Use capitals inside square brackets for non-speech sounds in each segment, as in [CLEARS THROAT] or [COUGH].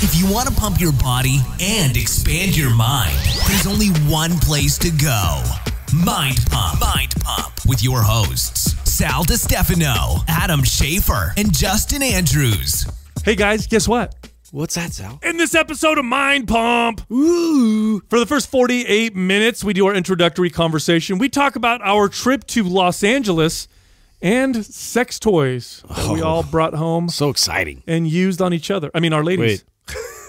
If you want to pump your body and expand your mind, there's only one place to go Mind Pump. Mind Pump with your hosts, Sal DeStefano, Adam Schaefer, and Justin Andrews. Hey guys, guess what? What's that, Sal? In this episode of Mind Pump, Ooh. for the first 48 minutes, we do our introductory conversation. We talk about our trip to Los Angeles and sex toys that oh, we all brought home. So exciting. And used on each other. I mean, our ladies. Wait, [LAUGHS]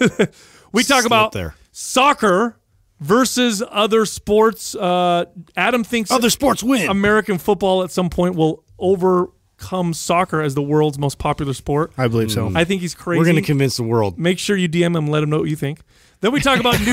we talk about there. soccer versus other sports. Uh, Adam thinks other sports win. American football at some point will overcome soccer as the world's most popular sport. I believe so. Mm. I think he's crazy. We're going to convince the world. Make sure you DM him. Let him know what you think. Then we talk about [LAUGHS] new. [LAUGHS]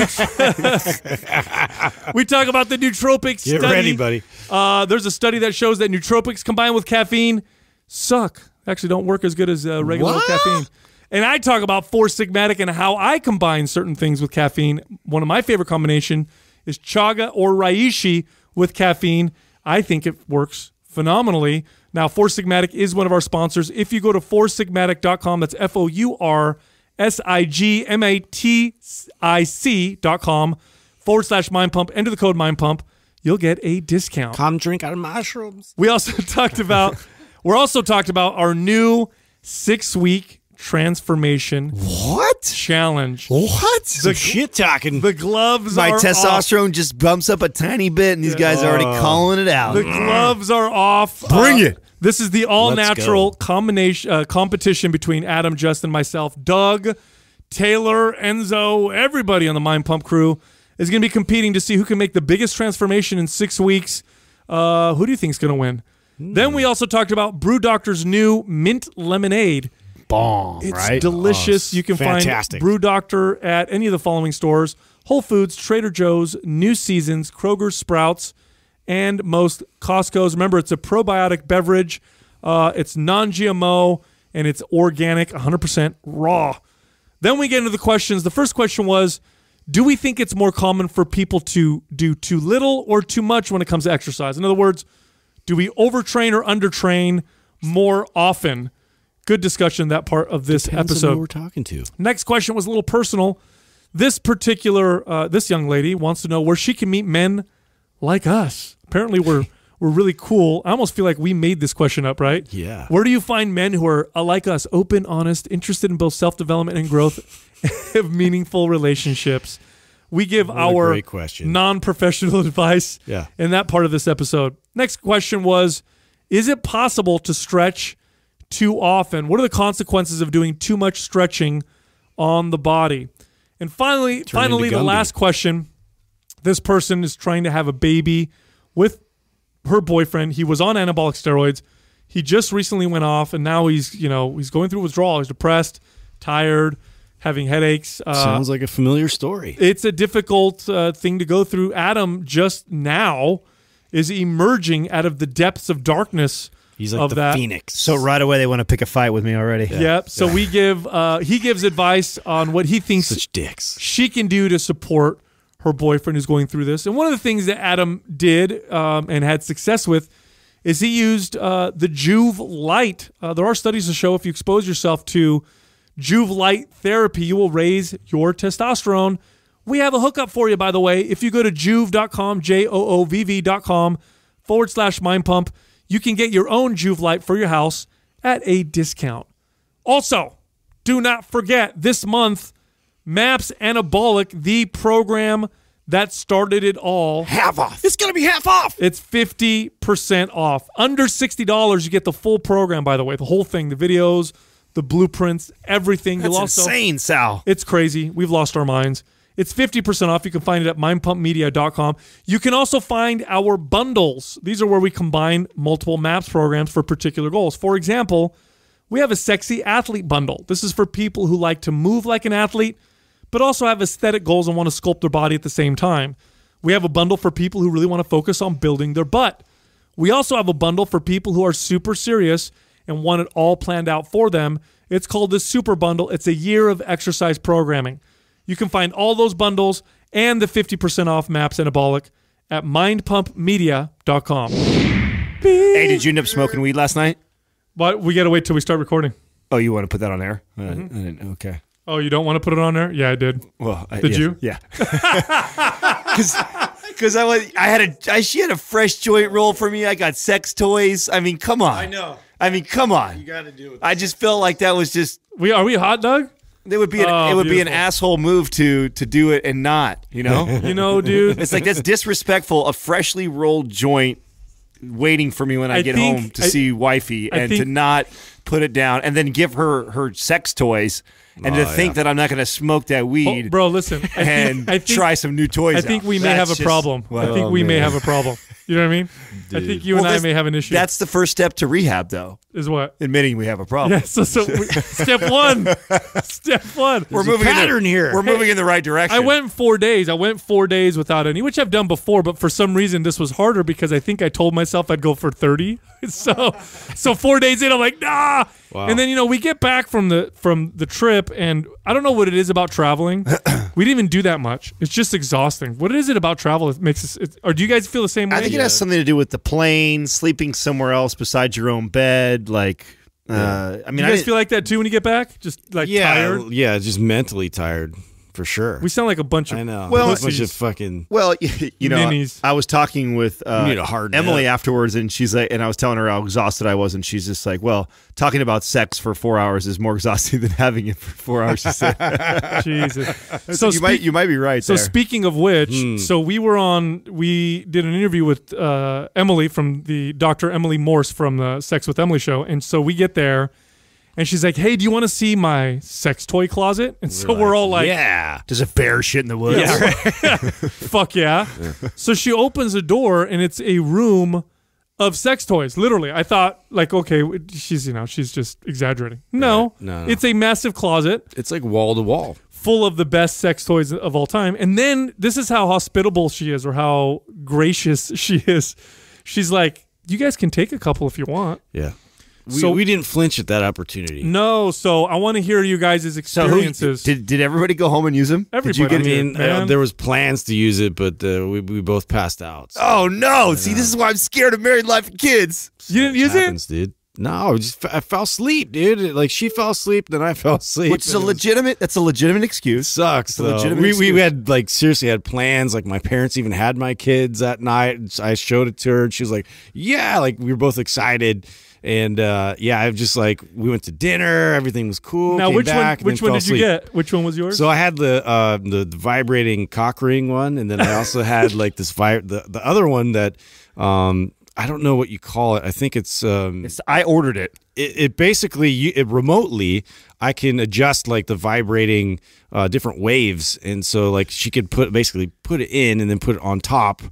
we talk about the nootropics. Get study. ready, buddy. Uh, there's a study that shows that nootropics combined with caffeine suck. Actually, don't work as good as uh, regular what? caffeine. And I talk about Four Sigmatic and how I combine certain things with caffeine. One of my favorite combination is chaga or reishi with caffeine. I think it works phenomenally. Now, Four Sigmatic is one of our sponsors. If you go to foursigmatic.com, that's F O U R S I G M A T I C.com forward slash mind pump, enter the code mind pump, you'll get a discount. Come drink out of mushrooms. We also [LAUGHS] talked about, we're also talked about our new six week transformation. What challenge? What the shit talking? The gloves. My testosterone off. just bumps up a tiny bit, and these guys are already oh. calling it out. The gloves are off. Uh, Bring uh, it. This is the all Let's natural go. combination uh, competition between Adam, Justin, myself, Doug, Taylor, Enzo, everybody on the Mind Pump crew is going to be competing to see who can make the biggest transformation in six weeks. Uh, who do you think is going to win? Mm. Then we hmm. also talked about Brew Doctor's new mint lemonade bomb, it's right? delicious. Oh, you can fantastic. find Brew Doctor at any of the following stores Whole Foods, Trader Joe's, New Seasons, Kroger, Sprouts, and most Costco's. Remember, it's a probiotic beverage, uh, it's non GMO, and it's organic, 100% raw. Then we get into the questions. The first question was Do we think it's more common for people to do too little or too much when it comes to exercise? In other words, do we overtrain or undertrain more often? good discussion that part of this Depends episode. we're talking to. Next question was a little personal. This particular uh, this young lady wants to know where she can meet men like us. Apparently, we're [LAUGHS] we're really cool. I almost feel like we made this question up, right? Yeah. Where do you find men who are like us, open, honest, interested in both self development and growth, [LAUGHS] have meaningful relationships? We give our non professional [LAUGHS] advice yeah. in that part of this episode. Next question was Is it possible to stretch too often? What are the consequences of doing too much stretching on the body? And finally, Turn finally, the last question. This person is trying to have a baby with her boyfriend. He was on anabolic steroids. He just recently went off, and now he's you know he's going through withdrawal. He's depressed, tired, having headaches. Uh, Sounds like a familiar story. It's a difficult uh, thing to go through. Adam just now is emerging out of the depths of darkness He's like the that. phoenix. So right away they want to pick a fight with me already. Yeah. Yep. So yeah. we give uh, he gives advice on what he thinks Such dicks. she can do to support her boyfriend who's going through this. And one of the things that Adam did um, and had success with is he used uh, the Juve light. Uh, there are studies to show if you expose yourself to Juve light therapy, you will raise your testosterone. We have a hookup for you, by the way. If you go to juve.com, J O O V V.com forward slash mind pump, you can get your own Juve light for your house at a discount. Also, do not forget this month, MAPS Anabolic, the program that started it all. Half off. It's going to be half off. It's 50% off. Under $60, you get the full program, by the way, the whole thing, the videos, the blueprints, everything. That's You'll also, insane, Sal. It's crazy. We've lost our minds. It's 50% off. You can find it at mindpumpmedia.com. You can also find our bundles. These are where we combine multiple maps programs for particular goals. For example, we have a sexy athlete bundle. This is for people who like to move like an athlete, but also have aesthetic goals and want to sculpt their body at the same time. We have a bundle for people who really want to focus on building their butt. We also have a bundle for people who are super serious and want it all planned out for them. It's called the Super Bundle. It's a year of exercise programming. You can find all those bundles and the 50% off maps and at mindpumpmedia.com. Hey, did you end up smoking weed last night? But we got to wait till we start recording. Oh, you want to put that on air? mm -hmm. okay. Oh, you don't want to put it on there? Yeah, I did. Well, I, did yeah, you? Yeah. Because [LAUGHS] I was, I had a, I, she had a fresh joint roll for me. I got sex toys. I mean, come on. I know. I mean, come on. You got to do it. I just felt like that was just. We are we hot dog? It would be an, oh, it would beautiful. be an asshole move to to do it and not, you know. [LAUGHS] you know, dude. It's like that's disrespectful. A freshly rolled joint waiting for me when I, I get think, home to I, see wifey and think, to not put it down and then give her her sex toys and oh, to think yeah. that I'm not going to smoke that oh, weed, oh, bro. Listen, and think, try some new toys. I think out. we may that's have a problem. well, I think we man. may have a problem. You know what I mean? Dude. I think you well, and I may have an issue. That's the first step to rehab, though. Is what admitting we have a problem. Yeah, so, so we, step one, [LAUGHS] step one. we're moving pattern in the, here. We're hey, moving in the right direction. I went four days. I went four days without any, which I've done before, but for some reason this was harder because I think I told myself I'd go for thirty. [LAUGHS] So, so four days in, I'm like, nah. Wow. And then you know we get back from the from the trip, and I don't know what it is about traveling. [CLEARS THROAT] we didn't even do that much. It's just exhausting. What is it about travel that makes us? It, or do you guys feel the same way? I think it has something to do with the plane, sleeping somewhere else besides your own bed, like. Uh, I mean, you guys I, feel like that too when you get back, just like yeah, tired. Yeah, just mentally tired for sure. We sound like a bunch of I know. Well, a bunch of fucking well, [LAUGHS] you know, ninnies. I was talking with uh, Emily nap. afterwards, and she's like, and I was telling her how exhausted I was, and she's just like, well, talking about sex for four hours is more [LAUGHS] exhausting than having it for four hours. [LAUGHS] Jesus. So you might you might be right. So there. speaking of which, mm. so we were on we did an interview with uh, Emily from the Dr. Emily Morse from the Sex with Emily show, and so we get there and she's like, "Hey, do you want to see my sex toy closet?" And we're so like, we're all like, "Yeah, does a bear shit in the woods?" Yeah, [LAUGHS] [LAUGHS] fuck yeah. yeah. So she opens the door, and it's a room of sex toys. Literally, I thought like, okay, she's you know she's just exaggerating. No, right. no, no, it's a massive closet. It's like wall to wall, full of the best sex toys of all time. And then this is how hospitable she is, or how gracious [LAUGHS] she is. She's like, "You guys can take a couple if you want." Yeah. We, so we didn't flinch at that opportunity. No, so I want to hear you guys' experiences. So who, did did everybody go home and use them? Everybody. Did you get, I mean, there was plans to use it, but uh, we we both passed out. So. Oh no! See, this is why I'm scared of married life and kids. You didn't use happens, it, dude. No, I just I fell asleep, dude. Like she fell asleep, then I [LAUGHS] fell asleep. Which is a legitimate. That's a legitimate excuse. Sucks. Though. Legitimate we, excuse. we had like seriously had plans. Like my parents even had my kids that night. I showed it to her, and she was like, "Yeah." Like we were both excited. And uh, yeah, I'm just like we went to dinner, everything was cool. Now which back, one? Which one did asleep. you get? Which one was yours? So I had the uh, the, the, vibrating cock ring one, and then I also [LAUGHS] had like this vi- the the other one that um, I don't know what you call it. I think it's um, it's, I ordered it. It, it basically you, it remotely I can adjust like the vibrating uh, different waves, and so like she could put basically put it in and then put it on top,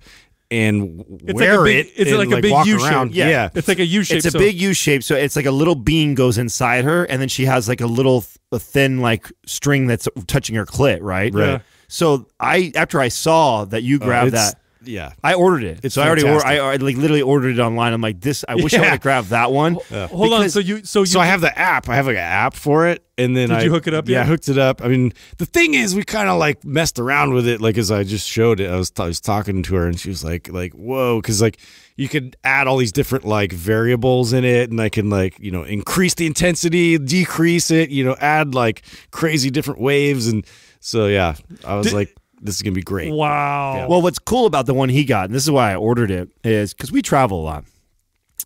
and it's wear like big, it. It's like, like a big U shape. Yeah. yeah. it's like a U shape. It's a so. big U shape, so it's like a little bean goes inside her, and then she has like a little a thin like string that's touching her clit, right? Right. Yeah. So I after I saw that you uh, grabbed uh, that, yeah, I ordered it. It's so I already I, I, like literally ordered it online. I'm like this. I wish yeah. I would grab grabbed that one. Yeah. Hold on. So you so you, so I have the app. I have like an app for it. And then did I, you hook it up? Yeah, yet? I hooked it up. I mean, the thing is, we kind of like messed around with it. Like as I just showed it, I was, I was talking to her, and she was like, like whoa, because like you could add all these different like variables in it, and I can like you know increase the intensity, decrease it, you know, add like crazy different waves, and so yeah, I was did, like this is gonna be great. Wow. Yeah. Well, what's cool about the one he got, and this is why I ordered it, is because we travel a lot,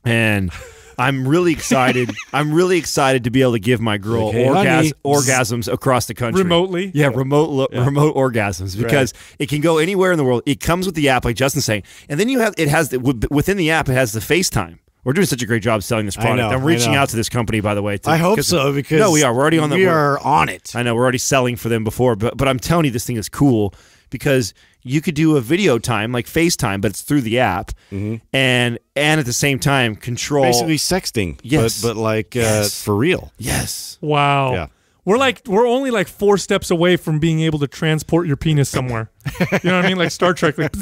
and. I'm really excited. [LAUGHS] I'm really excited to be able to give my girl okay, orgas orgasms across the country remotely. Yeah, yeah. remote yeah. remote orgasms because right. it can go anywhere in the world. It comes with the app, like Justin's saying, and then you have it has the, within the app it has the FaceTime. We're doing such a great job selling this product. Know, I'm reaching out to this company, by the way. To, I hope so because no, we are. We're already on. The, we are on it. I know we're already selling for them before, but but I'm telling you, this thing is cool because you could do a video time like FaceTime, but it's through the app, mm -hmm. and and at the same time control basically sexting. Yes, but, but like uh, yes. Uh, for real. Yes. Wow. Yeah. We're like we're only like four steps away from being able to transport your penis somewhere. you know what I mean? Like Star Trek, like [LAUGHS]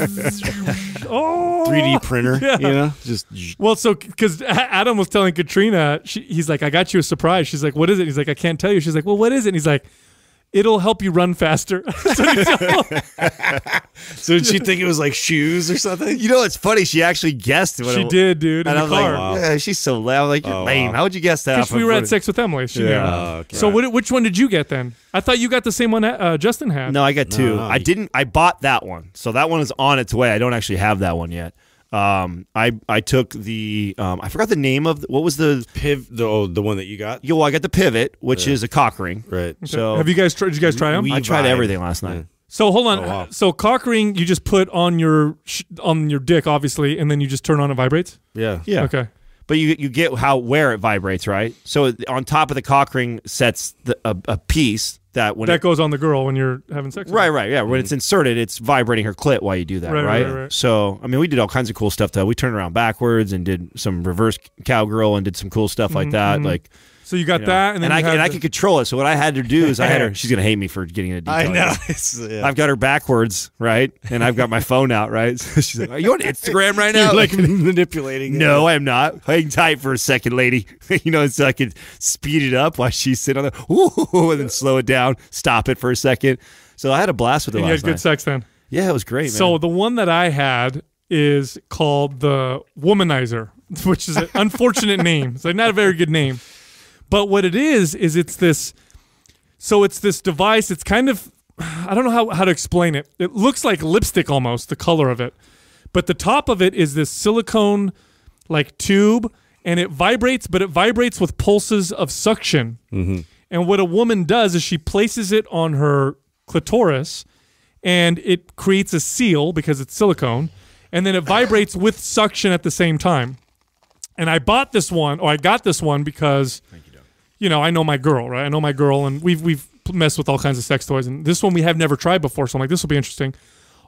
oh, 3D printer. [LAUGHS] Yeah. You know, just well, so because Adam was telling Katrina, she, he's like, "I got you a surprise." She's like, "What is it?" He's like, "I can't tell you." She's like, "Well, what is it?" And he's like, it'll help you run faster. [LAUGHS] so, [LAUGHS] so did she think it was like shoes or something? You know, it's funny. She actually guessed. What she it, did, dude. And I was like, wow. yeah, she's so loud. I'm like, you're oh, lame. Wow. How would you guess that? Because we were at Sex with Emily. She yeah. Oh, okay. So what, which one did you get then? I thought you got the same one uh, Justin had. No, I got two. No, no, I didn't. I bought that one. So that one is on its way. I don't actually have that one yet. Um, I I took the um, I forgot the name of the, what was the piv the oh, the one that you got. Yo, well, I got the pivot, which yeah. is a cock ring. Right. Okay. So have you guys tried? Did you guys try them? I tried vibe. everything last night. Yeah. So hold on. Oh, wow. So cock ring you just put on your on your dick obviously, and then you just turn on it vibrates. Yeah. Yeah. Okay. But you you get how where it vibrates right. So on top of the cock ring sets the, a, a piece that when that it, goes on the girl when you're having sex. Right, right, yeah. Mm-hmm. When it's mm-hmm. inserted, it's vibrating her clit while you do that, right, right? Right, right? So, I mean, we did all kinds of cool stuff. Though we turned around backwards and did some reverse cowgirl and did some cool stuff like mm-hmm, that. Mm-hmm. Like, so you got you know, that, and, and I, and I could control it. So what I had to do is I had her. [LAUGHS] She's gonna hate me for getting a detail. I know. [LAUGHS] Yeah. I've got her backwards, right? And I've got my phone out, right? [LAUGHS] So she's like, "Are you on Instagram right now?" like manipulating. No, it. I am not. Hang tight for a second, lady. you know, so I could speed it up while she's sitting on the ooh, and then slow it down, stop it for a second. So I had a blast with her. you had good night. sex then. Yeah, it was great. So man. the one that I had is called the Womanizer, which is an unfortunate name. It's like not a very good name. But what it is is it's this. So it's this device. It's kind of I don't know how, how to explain it. It looks like lipstick almost, the color of it. But the top of it is this silicone like tube and it vibrates, but it vibrates with pulses of suction. Mm -hmm. And what a woman does is she places it on her clitoris and it creates a seal because it's silicone and then it [COUGHS] vibrates with suction at the same time. And I bought this one or I got this one because you know, I know my girl, right? I know my girl, and we've we've messed with all kinds of sex toys, and this one we have never tried before, so I'm like, this will be interesting.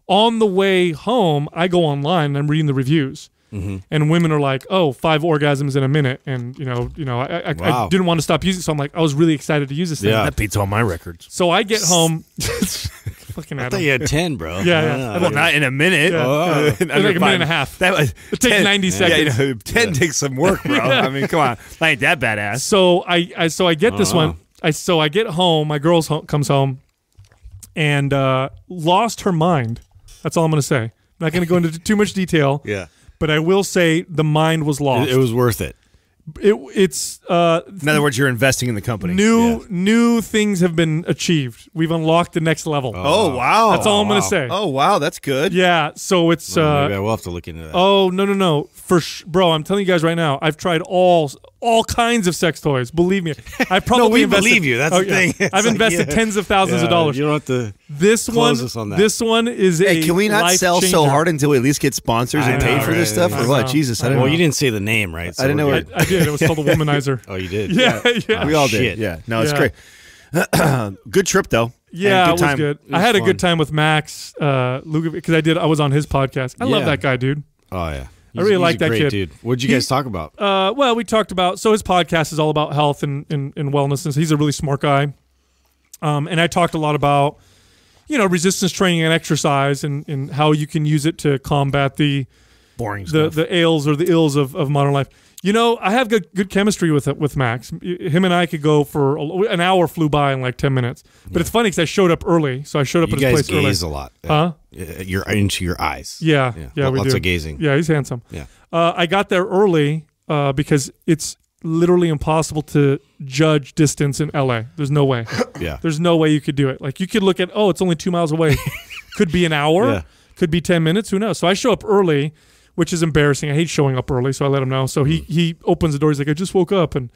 On the way home, I go online and I'm reading the reviews, mm-hmm. and women are like, "Oh, five orgasms in a minute," and you know, you know, I, I, wow. I didn't want to stop using, so I'm like, I was really excited to use this thing. Yeah, that beats all my records. So I get [LAUGHS] home. [LAUGHS] looking at I thought him. you had ten, bro. [LAUGHS] Yeah, yeah. Well, well, not in a minute. Yeah. Oh. like [LAUGHS] a minute and a half. That was it takes ninety yeah. seconds. Yeah, you know, ten yeah. takes some work, bro. [LAUGHS] I mean, come on, I ain't that badass. So I, I so I get uh -huh. this oh, one. I so I get home. My girl comes home, and uh, lost her mind. That's all I'm gonna say. I'm not gonna go into too much detail. Yeah. But I will say the mind was lost. It, it was worth it it, it's uh, in other words, you're investing in the company. New yeah. new things have been achieved. We've unlocked the next level. Oh, oh wow! That's all oh, I'm wow. gonna say. Oh wow, that's good. Yeah. So it's. Well, uh, maybe I will have to look into that. Oh no no no for bro! I'm telling you guys right now. I've tried all all kinds of sex toys. Believe me, I [LAUGHS] probably no, we invested, believe you. That's oh, the thing. I've [LAUGHS] like, invested yeah. tens of thousands of dollars. You don't have to. This one. On this one is hey, Can we not sell changer. so hard until we at least get sponsors I and know, pay for right, this stuff, or what? Jesus, I not Well, you didn't say the name right. I didn't know. I did did. It was called the [LAUGHS] Womanizer. oh, you did. Yeah, yeah. yeah. We all did. Yeah. No, it's great. [CLEARS THROAT] good trip though. Yeah, it was good. It I had a good time with Max uh, because I did. I was on his podcast. I love that guy, dude. Oh yeah. I really like that kid. dude. What'd you guys talk about? Uh, well, we talked about so his podcast is all about health and, and, and wellness, and so he's a really smart guy. Um, and I talked a lot about you know resistance training and exercise, and, and how you can use it to combat the Boring the, the ails or the ills of, of modern life. You know, I have good, good chemistry with with Max. Him and I could go for a, an hour flew by in like ten minutes. But yeah. it's funny because I showed up early, so I showed up you at his place gaze early. gaze a lot, huh? You're into your eyes. Yeah, yeah, yeah lots do. of gazing. Yeah, he's handsome. Yeah, uh, I got there early uh, because it's literally impossible to judge distance in LA. There's no way. [COUGHS] yeah, there's no way you could do it. Like you could look at oh, it's only two miles away. [LAUGHS] could be an hour. Yeah. Could be ten minutes. Who knows? So I show up early which is embarrassing. I hate showing up early, so I let him know. So he mm. he opens the door. He's like, "I just woke up," and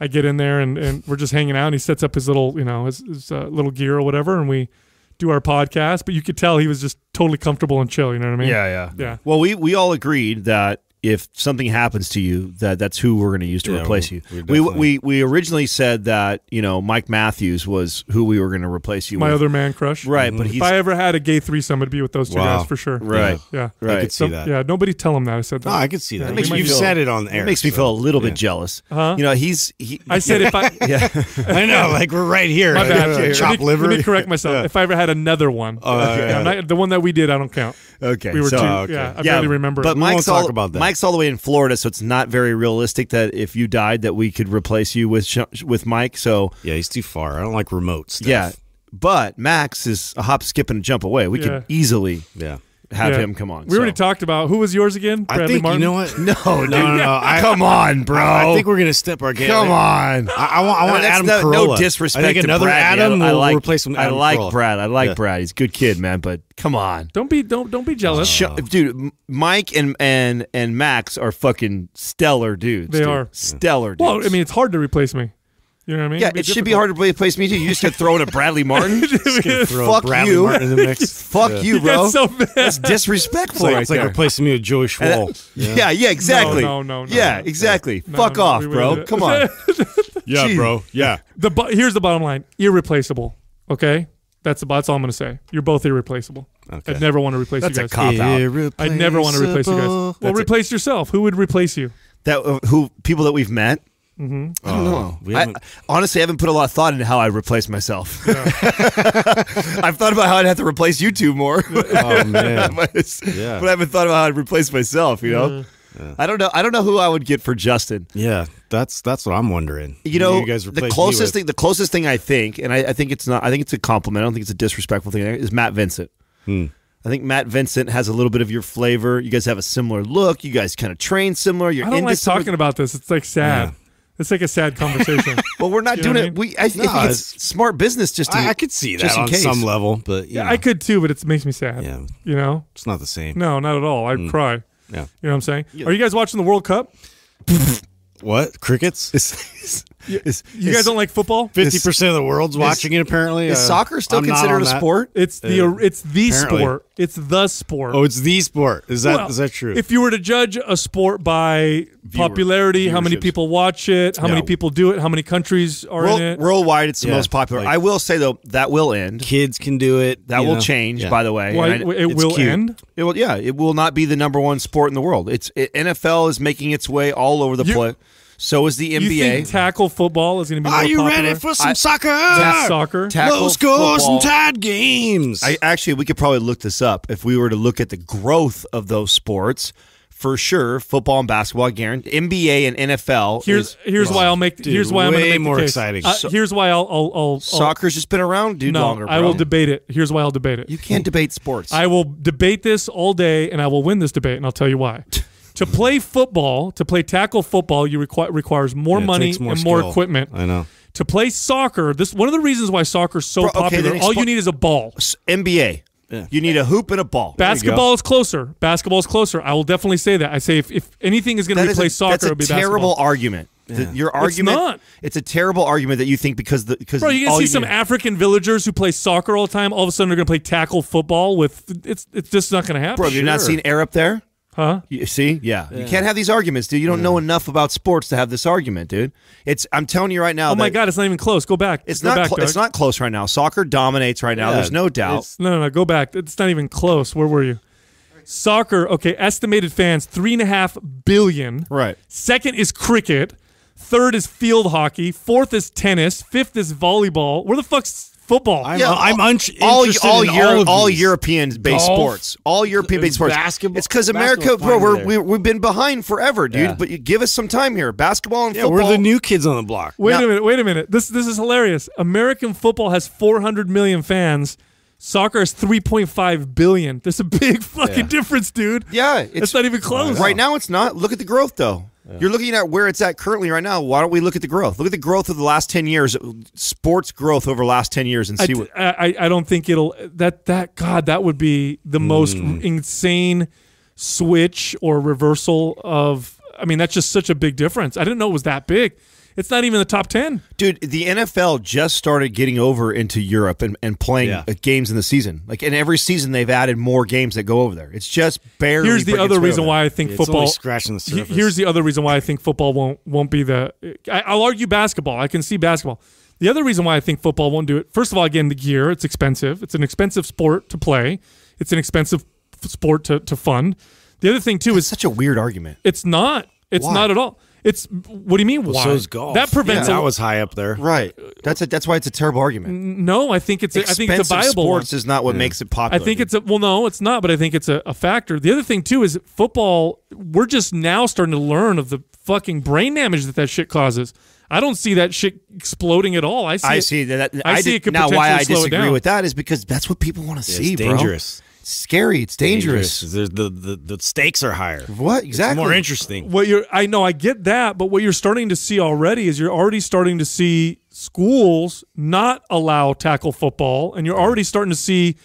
I get in there and, and we're just hanging out. And he sets up his little you know his, his uh, little gear or whatever, and we do our podcast. But you could tell he was just totally comfortable and chill. You know what I mean? Yeah, yeah, yeah. Well, we we all agreed that if something happens to you, that that's who we're going to use to yeah, replace we, you. We, we we originally said that you know Mike Matthews was who we were going to replace you. My with. other man crush, right? Mm -hmm. But mm-hmm. if I ever had a gay threesome, it'd be with those two wow. guys for sure. Right? Yeah, yeah. right. I could see so, that. Yeah, nobody tell him that I said that. No, I could see that. Yeah, you've said it on air. It makes me so, feel a little bit jealous. -huh. You know, he's. He, I said if I. [LAUGHS] yeah, [LAUGHS] I know. Like we're right here. My bad. [LAUGHS] Chop liver. Let me correct myself. If I ever had another one, oh, the one that we did, I don't count. Okay, we were so, too, okay. yeah, I yeah, barely remember. But Mike's all about that. Mike's all the way in Florida, so it's not very realistic that if you died, that we could replace you with with Mike. So yeah, he's too far. I don't like remote stuff. Yeah, but Max is a hop, skip, and a jump away. We yeah. could easily yeah have yeah. him come on. We so. already talked about who was yours again. Bradley I think Martin? you know what? No, no, no, [LAUGHS] no. I, come on, bro. I, I think we're gonna step our game. Come on. I, I want. I want no, Adam no, Carolla. No disrespect. I think another Brad, Adam will I like, replace him. I like Carolla. Brad. I like yeah. Brad. He's a good kid, man. But come on. Don't be don't don't be jealous, uh, dude. Mike and and and Max are fucking stellar dudes. They dude. are stellar. Dudes. Well, I mean, it's hard to replace me. You know what I mean? Yeah, It'd should be hard to replace me too. You just could throw in a Bradley Martin. [LAUGHS] Fuck Bradley you. Martin in the mix. [LAUGHS] Fuck Yeah. you, bro. got so That's [LAUGHS] disrespectful. It's like, it's like replacing me with Joey And Schwoll. that- yeah, yeah, exactly. no, no, no, yeah, exactly. No, Fuck no, off, bro. Come on. Yeah, Gee. bro. Yeah. The bo- here's the bottom line: irreplaceable. Okay, that's the that's all I'm gonna say. You're both irreplaceable. Okay. I'd never want to replace That's you a guys. cop out. I'd never want to replace you guys. Well, That's a- replace yourself. Who would replace you? That uh, who people that we've met. Mm-hmm. I don't know. Oh, I, honestly, I haven't put a lot of thought into how I replace myself. Yeah. [LAUGHS] I've thought about how I'd have to replace you two more. oh man! [LAUGHS] but, yeah. but I haven't thought about how I'd replace myself. You know, mm-hmm. yeah. I don't know. I don't know who I would get for Justin. Yeah, that's that's what I'm wondering. You know, you guys the closest thing, the closest thing I think, and I, I, think it's not. I think it's a compliment. I don't think it's a disrespectful thing. Is Matt Vincent? Hmm. I think Matt Vincent has a little bit of your flavor. You guys have a similar look. You guys kind of train similar. You're I don't like talking about this. It's like sad. It's like a sad conversation. [LAUGHS] well, we're not you doing it. We I, no, I it's, it's smart business. Just to, I, I could see that on case. some level, but yeah, know. I could too. But it makes me sad. Yeah, you know, it's not the same. No, not at all. I'd mm. cry. Yeah, you know what I'm saying. Yeah. Are you guys watching the World Cup? [LAUGHS] what crickets? is, you is, guys don't like football? Fifty percent of the world's watching is, it. Apparently, is uh, soccer still I'm considered a sport? It's the uh, it's the apparently. sport. It's the sport. Oh, it's the sport. Is that well, is that true? If you were to judge a sport by Viewer, popularity, how many people watch it, how many people do it, how many countries are World, in it worldwide? It's the yeah. most popular. Like, I will say though that will end. Kids can do it. That will know. change. Yeah. By the way, well, I, it will cute. end. It will. Yeah, it will not be the number one sport in the world. It's it, NFL is making its way all over the place. So is the NBA. tackle football is going to be? Are you popular? ready for some I, soccer? Soccer, tackle low scores football. and tied games. I actually, we could probably look this up if we were to look at the growth of those sports. For sure, football and basketball, guaranteed. NBA and NFL. Here's is, here's why I'll make dude, here's why I'm going to make more exciting. Uh, here's why I'll, I'll, I'll, I'll soccer's just been around, dude. No, longer. Bro. I will debate it. Here's why I'll debate it. You can't debate sports. I will debate this all day, and I will win this debate, and I'll tell you why. [LAUGHS] to play football, to play tackle football, you requ requires more yeah, money more and more equipment. I know. To play soccer, this one of the reasons why soccer is so Bro, okay, popular. All you need is a ball. NBA. Yeah. You need a hoop and a ball. Basketball is closer. Basketball is closer. I will definitely say that. I say if, if anything is going to replace soccer, that's a it'll be terrible argument. Yeah. The, your argument, it's, not. it's a terrible argument that you think because the because bro, you gonna see you some need. African villagers who play soccer all the time. All of a sudden, they're going to play tackle football with it's it's just not going to happen. Bro, you're sure. not seeing Arab there. Huh? You see? Yeah. yeah. You can't have these arguments, dude. You don't yeah. know enough about sports to have this argument, dude. It's I'm telling you right now. Oh my god, it's not even close. Go back. It's go not back, it's not close right now. Soccer dominates right now. Yeah. There's no doubt. no, no, no, go back. It's not even close. Where were you? Soccer, okay, estimated fans, three and a half billion. Right. Second is cricket. Third is field hockey. Fourth is tennis. Fifth is volleyball. Where the fuck's football. I'm, yeah, I'm all, all, Euro, all, all European-based sports. All European-based uh, sports. Basketball. It's because America, bro, we're, we, we've been behind forever, dude. Yeah. But you give us some time here. Basketball and yeah, football. we're the new kids on the block. Wait now, a minute. Wait a minute. This this is hilarious. American football has 400 million fans. Soccer is 3.5 billion. There's a big [LAUGHS] fucking yeah. difference, dude. Yeah, it's not even close. Right now, it's not. Look at the growth, though. Yeah. You're looking at where it's at currently right now. Why don't we look at the growth? Look at the growth of the last ten years, sports growth over the last ten years, and see what. I I don't think it'll that that God that would be the mm. most insane switch or reversal of. I mean, that's just such a big difference. I didn't know it was that big. It's not even the top 10. Dude, the NFL just started getting over into Europe and, and playing yeah. Uh, games in the season. Like, in every season, they've added more games that go over there. It's just barely. Here's the other reason why I think yeah, football. scratching the surface. Here's the other reason why I think football won't, won't be the. I, will argue basketball. I can see basketball. The other reason why I think football won't do it, first of all, again, the gear, it's expensive. It's an expensive sport to play, it's an expensive sport to, to fund. The other thing, too, That's is. such a weird argument. It's not. It's why? not at all it's what do you mean? Why? so is golf. That prevents. Yeah, a, that was high up there, right? That's a, that's why it's a terrible argument. No, I think it's. A, I think it's a viable. Sports one. is not what yeah. makes it popular. I think it's. A, well, no, it's not. But I think it's a, a factor. The other thing too is football. We're just now starting to learn of the fucking brain damage that that shit causes. I don't see that shit exploding at all. I see. I it, see that. I, I see did, it could now. Why I disagree with that is because that's what people want to yeah, see. Dangerous. Bro scary. It's dangerous. dangerous. The, the, the stakes are higher. What exactly? It's more interesting. What you're I know I get that, but what you're starting to see already is you're already starting to see schools not allow tackle football, and you're already starting to see,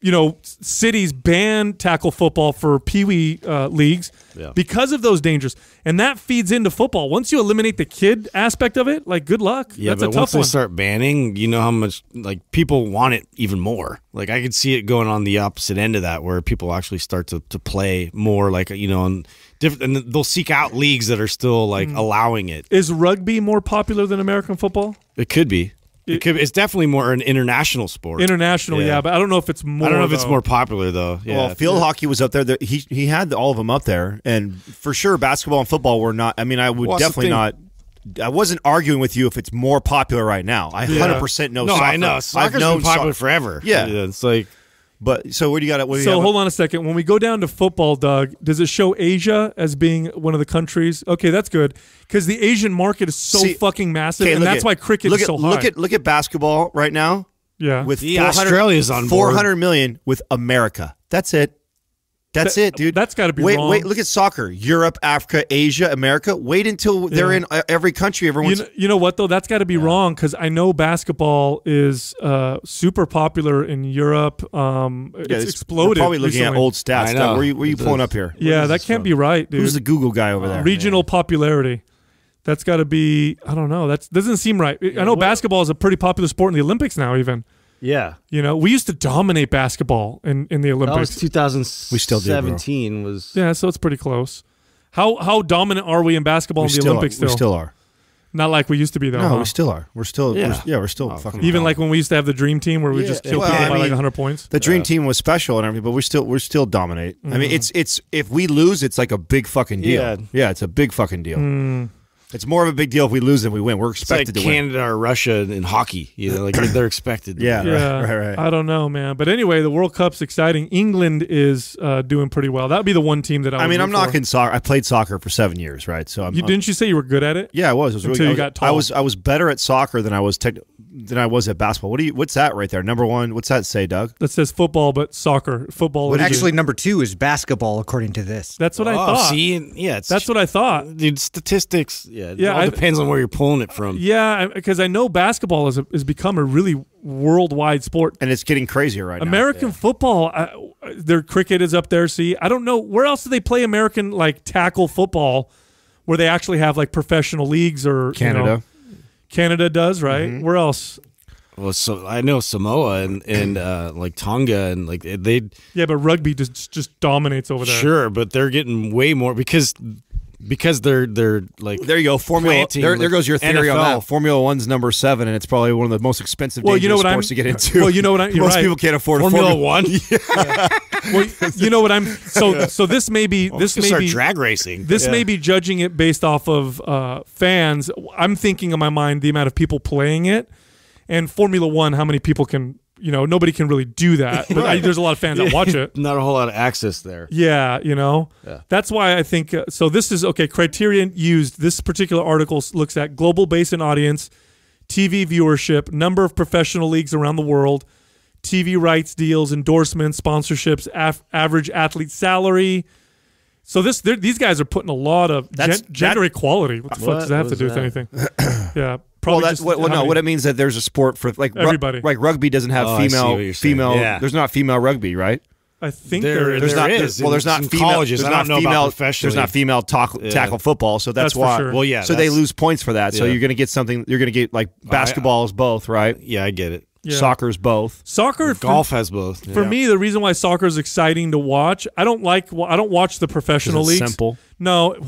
you know, cities ban tackle football for pee wee uh, leagues yeah. because of those dangers. And that feeds into football. Once you eliminate the kid aspect of it, like good luck. Yeah, That's but once one. they start banning, you know how much like people want it even more. Like I could see it going on the opposite end of that, where people actually start to to play more, like you know, and different, and they'll seek out leagues that are still like mm. allowing it. Is rugby more popular than American football? It could be. It could, it's definitely more an international sport. International, yeah. yeah. but I don't know if it's more. I don't know if it's more popular though. Yeah. Well, field hockey was up there. he he had all of them up there, and for sure, basketball and football were not. I mean, I would well, definitely not. I wasn't arguing with you if it's more popular right now. I yeah. 100% know no, soccer. I know. Soccer's I've known been popular so forever. Yeah. yeah. It's like but so what do you got? it? so you hold on a second. When we go down to football, Doug, does it show Asia as being one of the countries? Okay, that's good because the Asian market is so See, fucking massive, and that's at, why cricket look is so at, high. Look at look at basketball right now. Yeah, with yeah, Australia's on four hundred million with America. That's it. That's that, it, dude. That's got to be wait. Wrong. Wait, look at soccer: Europe, Africa, Asia, America. Wait until they're yeah. in uh, every country. Everyone's. You know, you know what though? That's got to be yeah. wrong because I know basketball is uh, super popular in Europe. Um, yeah, it's, it's exploded. Probably looking recently. at old stats. I know. Where are you, where are you pulling up here? Yeah, that can't from? be right, dude. Who's the Google guy over there? Regional popularity. That's got to be. I don't know. That doesn't seem right. I know what? basketball is a pretty popular sport in the Olympics now, even. Yeah. You know, we used to dominate basketball in, in the Olympics. That was 2017 we still did, bro. was Yeah, so it's pretty close. How how dominant are we in basketball we in the Olympics are. still? We still are. Not like we used to be though. No, huh? we still are. We're still yeah, we're, yeah, we're still oh, fucking even like when we used to have the dream team where we yeah, just kill well, people I by mean, like 100 points. The dream yeah. team was special and everything, but we're still we're still dominate. Mm. I mean, mm. it's it's if we lose, it's like a big fucking deal. Yeah, yeah it's a big fucking deal. Mm. It's more of a big deal if we lose than we win. We're expected like to Canada win. Canada or Russia in hockey, you know, like they're [CLEARS THROAT] expected. yeah, yeah, right, right, I don't know, man. But anyway, the World Cup's exciting. England is uh, doing pretty well. That'd be the one team that I. I mean, I'm knocking soccer. I played soccer for seven years, right? So I'm. You, didn't you say you were good at it? Yeah, I was. It was until really, you I was, got tall. I was I was better at soccer than I was. Tech- than I was at basketball. What do you? What's that right there? Number one. What's that say, Doug? That says football, but soccer. Football. But actually, number two is basketball, according to this. That's what oh, I thought. See, yeah, that's what I thought. Dude, statistics. Yeah, yeah. all I, depends on where you're pulling it from. Yeah, because I know basketball has has become a really worldwide sport, and it's getting crazier right American now. American yeah. football. I, their cricket is up there. See, I don't know where else do they play American like tackle football, where they actually have like professional leagues or Canada. You know, Canada does, right? Mm-hmm. Where else? Well, so I know Samoa and and uh, like Tonga and like they. Yeah, but rugby just just dominates over there. Sure, but they're getting way more because because they're they're like there you go Formula there, there goes your theory NFL. on that Formula One's number seven and it's probably one of the most expensive well you know what sports I'm, to get [LAUGHS] into well you know what I'm, most right. people can't afford Formula, Formula One [LAUGHS] yeah. well you know what I'm so yeah. so this may be well, this may be drag racing this may be judging it based off of uh, fans I'm thinking in my mind the amount of people playing it and Formula One how many people can you know nobody can really do that but [LAUGHS] I, there's a lot of fans that watch it [LAUGHS] not a whole lot of access there yeah you know yeah. that's why i think uh, so this is okay criterion used this particular article looks at global base and audience tv viewership number of professional leagues around the world tv rights deals endorsements sponsorships af average athlete salary so this these guys are putting a lot of gen that, gender equality. What the what fuck does that have to do that? with anything? [CLEARS THROAT] yeah, Probably well, that's well, no. Many? What it means that there's a sport for like everybody. Ru like rugby doesn't have oh, female female. Yeah. There's not female rugby, right? I think there, there is. There's not, is. well, there's not female. Colleges, there's not female. There's not female tackle, yeah. tackle football, so that's, that's why. Sure. Well, yeah. So they lose points for that. Yeah. So you're going to get something. You're going to get like basketball is both, right? Yeah, I get it. Yeah. Soccer's both. Soccer, golf has both. For me, the reason why soccer is exciting to watch, I don't like. I don't watch the professional leagues. Simple. No. [LAUGHS]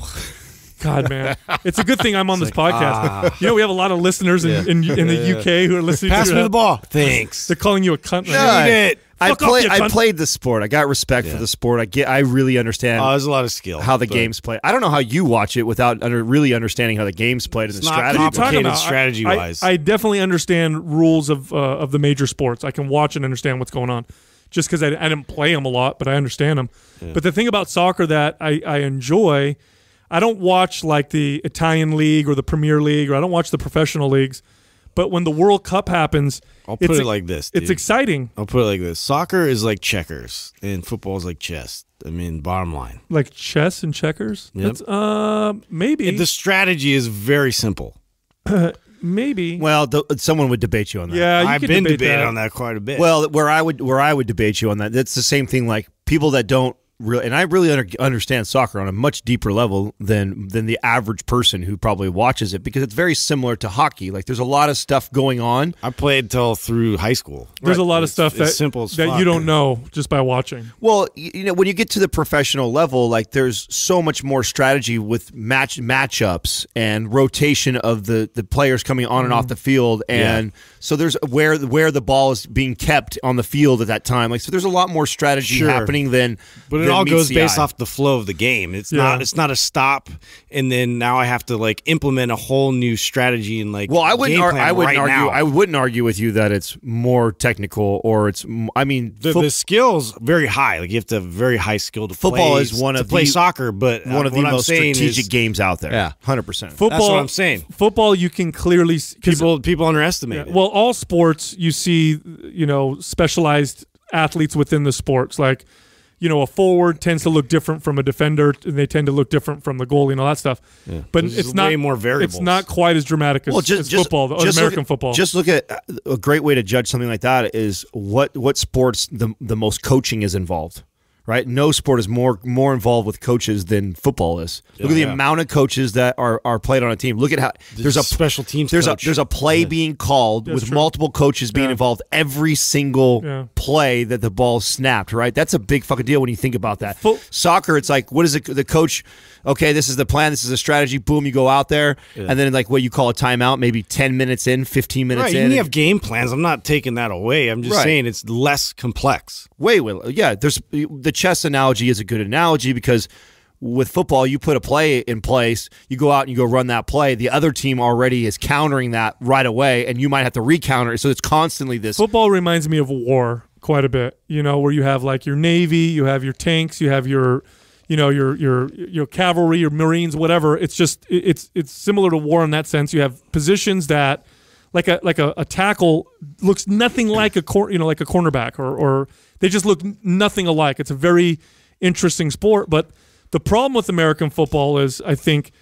God, man, it's a good thing I'm on this like, podcast. Ah. You know, we have a lot of listeners yeah. in, in, the yeah. UK who are listening. Pass to me the ball. Thanks. They're calling you a cunt. Right? it. I played. I played the sport. I got respect yeah. for the sport. I get. I really understand. Oh, there's a lot of skill. How the games play. I don't know how you watch it without under, really understanding how the games played and the strategy. Complicated strategy wise. I, I, definitely understand rules of uh, of the major sports. I can watch and understand what's going on, just because I, I, didn't play them a lot, but I understand them. Yeah. But the thing about soccer that I, I enjoy I don't watch like the Italian league or the Premier League or I don't watch the professional leagues. But when the World Cup happens, I'll put it like this. Dude. It's exciting. I'll put it like this. Soccer is like checkers and football is like chess. I mean, bottom line. Like chess and checkers? Yep. Uh, maybe. And the strategy is very simple. [CLEARS THROAT] maybe. Well, someone would debate you on that. Yeah, I've been debated on that quite a bit. Well, where I would where I would debate you on that, that's the same thing like people that don't really, and I really under, understand soccer on a much deeper level than than the average person who probably watches it because it's very similar to hockey. Like there's a lot of stuff going on. I played till through high school. There's right. a lot of stuff that simple that fuck. you don't know just by watching. Well, you know, when you get to the professional level, like there's so much more strategy with match matchups and rotation of the the players coming on mm and off the mm-hmm. field, and yeah. so there's where where the ball is being kept on the field at that time. Like so, there's a lot more strategy sure. happening than. But it than all goes based eye. off the flow of the game. It's yeah. not it's not a stop and then now I have to like implement a whole new strategy and like Well, I wouldn't ar- I wouldn't right argue now. I wouldn't argue with you that it's more technical or it's I mean the, fo- the skills very high. Like you have to have very high skill to football play, is one of play the, soccer, but uh, one of the most strategic is, games out there. Yeah, 100%. Football That's what I'm saying. Football you can clearly people people underestimate. Yeah, well, all sports you see, you know, specialized athletes within the sports like you know, a forward tends to look different from a defender, and they tend to look different from the goalie and all that stuff. Yeah. But it's not more It's not quite as dramatic as, well, just, as just, football, just American at, football. Just look at uh, a great way to judge something like that is what what sports the the most coaching is involved right? No sport is more more involved with coaches than football is. Look at the yeah. amount of coaches that are, are played on a team. Look at how there's, there's a special teams. There's coach. a there's a play yeah. being called That's with true. multiple coaches being involved every single play that the ball snapped. Right? That's a big fucking deal when you think about that. Fo Soccer, it's like what is it? The coach okay, this is the plan, this is a strategy. Boom, you go out there, yeah. and then like what you call a timeout, maybe ten minutes in, fifteen minutes right, in. You have game plans. I'm not taking that away. I'm just right. saying it's less complex. Way, way, yeah. There's the chess analogy is a good analogy because with football, you put a play in place, you go out and you go run that play. The other team already is countering that right away, and you might have to recounter it. So it's constantly this. Football reminds me of war quite a bit, you know, where you have like your navy, you have your tanks, you have your you know your your your cavalry, your marines, whatever. It's just it's it's similar to war in that sense. You have positions that like a like a, a tackle looks nothing like a cor- you know like a cornerback or or they just look nothing alike. It's a very interesting sport, but the problem with American football is I think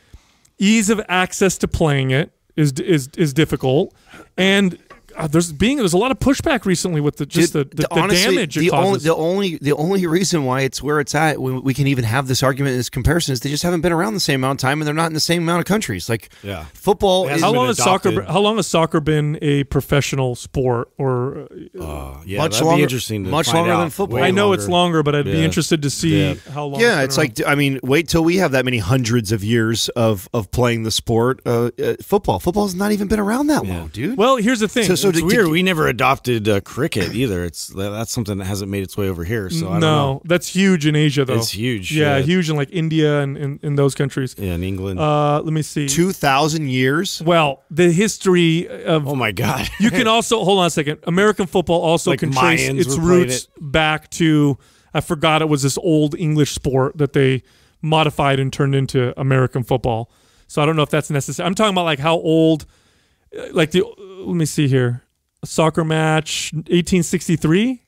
ease of access to playing it is is is difficult and uh, there's being there's a lot of pushback recently with the just the, the, the, honestly, damage the only, the only the only reason why it's where it's at when we can even have this argument and this comparison is they just haven't been around the same amount of time and they're not in the same amount of countries like yeah football is, how long has soccer how long has soccer been a professional sport or uh, yeah much longer interesting much longer out. than football Way I know longer. it's longer but I'd yeah. be interested to see yeah. how long yeah it's, it's like I mean wait till we have that many hundreds of years of of playing the sport uh, uh football football's not even been around that yeah. long dude well here's the thing so so it's to, weird. To, we never adopted uh, cricket either. It's that's something that hasn't made its way over here. So no, that's huge in Asia though. It's huge. Yeah, yeah. huge in like India and in, those countries. Yeah, in England. Uh, let me see. Two thousand years. Well, the history of oh my god. [LAUGHS] you can also hold on a second. American football also like can trace its roots it. back to I forgot it was this old English sport that they modified and turned into American football. So I don't know if that's necessary. I'm talking about like how old uh, like the let me see here, A soccer match 1863.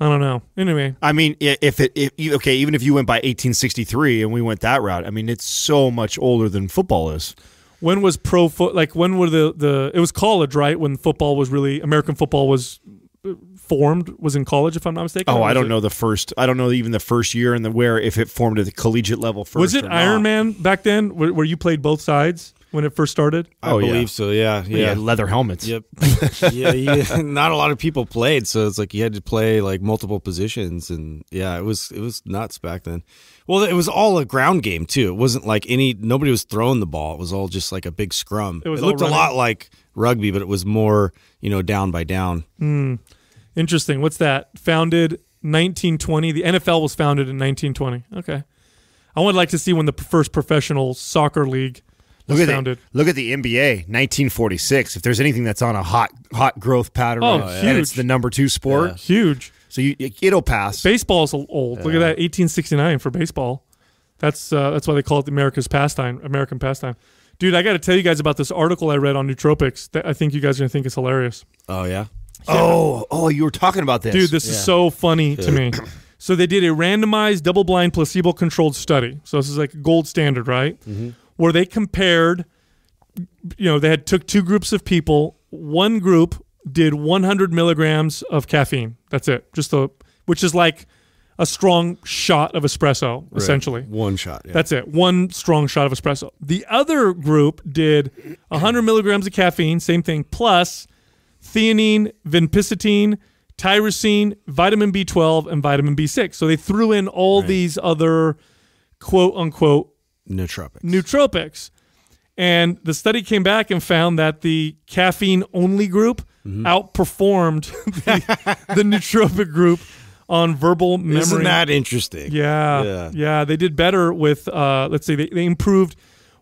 I don't know. Anyway, I mean, if it, if okay, even if you went by 1863 and we went that route, I mean, it's so much older than football is. When was pro foot like when were the the it was college right when football was really American football was uh, formed was in college, if I'm not mistaken. Oh, I don't it? know the first. I don't know even the first year and the where if it formed at the collegiate level first. Was it Iron Man back then, where, where, you played both sides? when it first started? I oh, believe yeah. so. Yeah, yeah. Leather helmets. Yep. [LAUGHS] yeah, [LAUGHS] Not a lot of people played, so it's like you had to play like multiple positions, and yeah, it was it was nuts back then. Well, it was all a ground game too. It wasn't like any nobody was throwing the ball. It was all just like a big scrum. It, it looked running. a lot like rugby, but it was more you know down by down. Mm. Interesting. What's that? Founded 1920. The NFL was founded in 1920. Okay. I would like to see when the first professional soccer league look at The, look at the NBA, 1946. If there's anything that's on a hot hot growth pattern, oh, huge. it's the number two sport, yeah. huge. So you, it'll pass. Baseball's old. Yeah. Look at that, 1869 for baseball. That's uh, that's why they call it America's pastime, American pastime. Dude, I got to tell you guys about this article I read on Nootropics that I think you guys are gonna think is hilarious. Oh yeah. Yeah. Oh, oh, you were talking about this. Dude, this yeah. is so funny to me. So they did a randomized double-blind placebo-controlled study. So this is like gold standard, right? Mm -hmm where they compared you know they had took two groups of people one group did 100 milligrams of caffeine that's it just the which is like a strong shot of espresso right. essentially one shot yeah. that's it one strong shot of espresso the other group did 100 milligrams of caffeine same thing plus theanine vinpicetine tyrosine vitamin b12 and vitamin b6 so they threw in all right. these other quote unquote nootropics. Nootropics. And the study came back and found that the caffeine only group mm-hmm. outperformed [LAUGHS] the, [LAUGHS] the, nootropic group on verbal memory. Isn't that interesting? Yeah, yeah. Yeah. They did better with, uh, let's see, they, they improved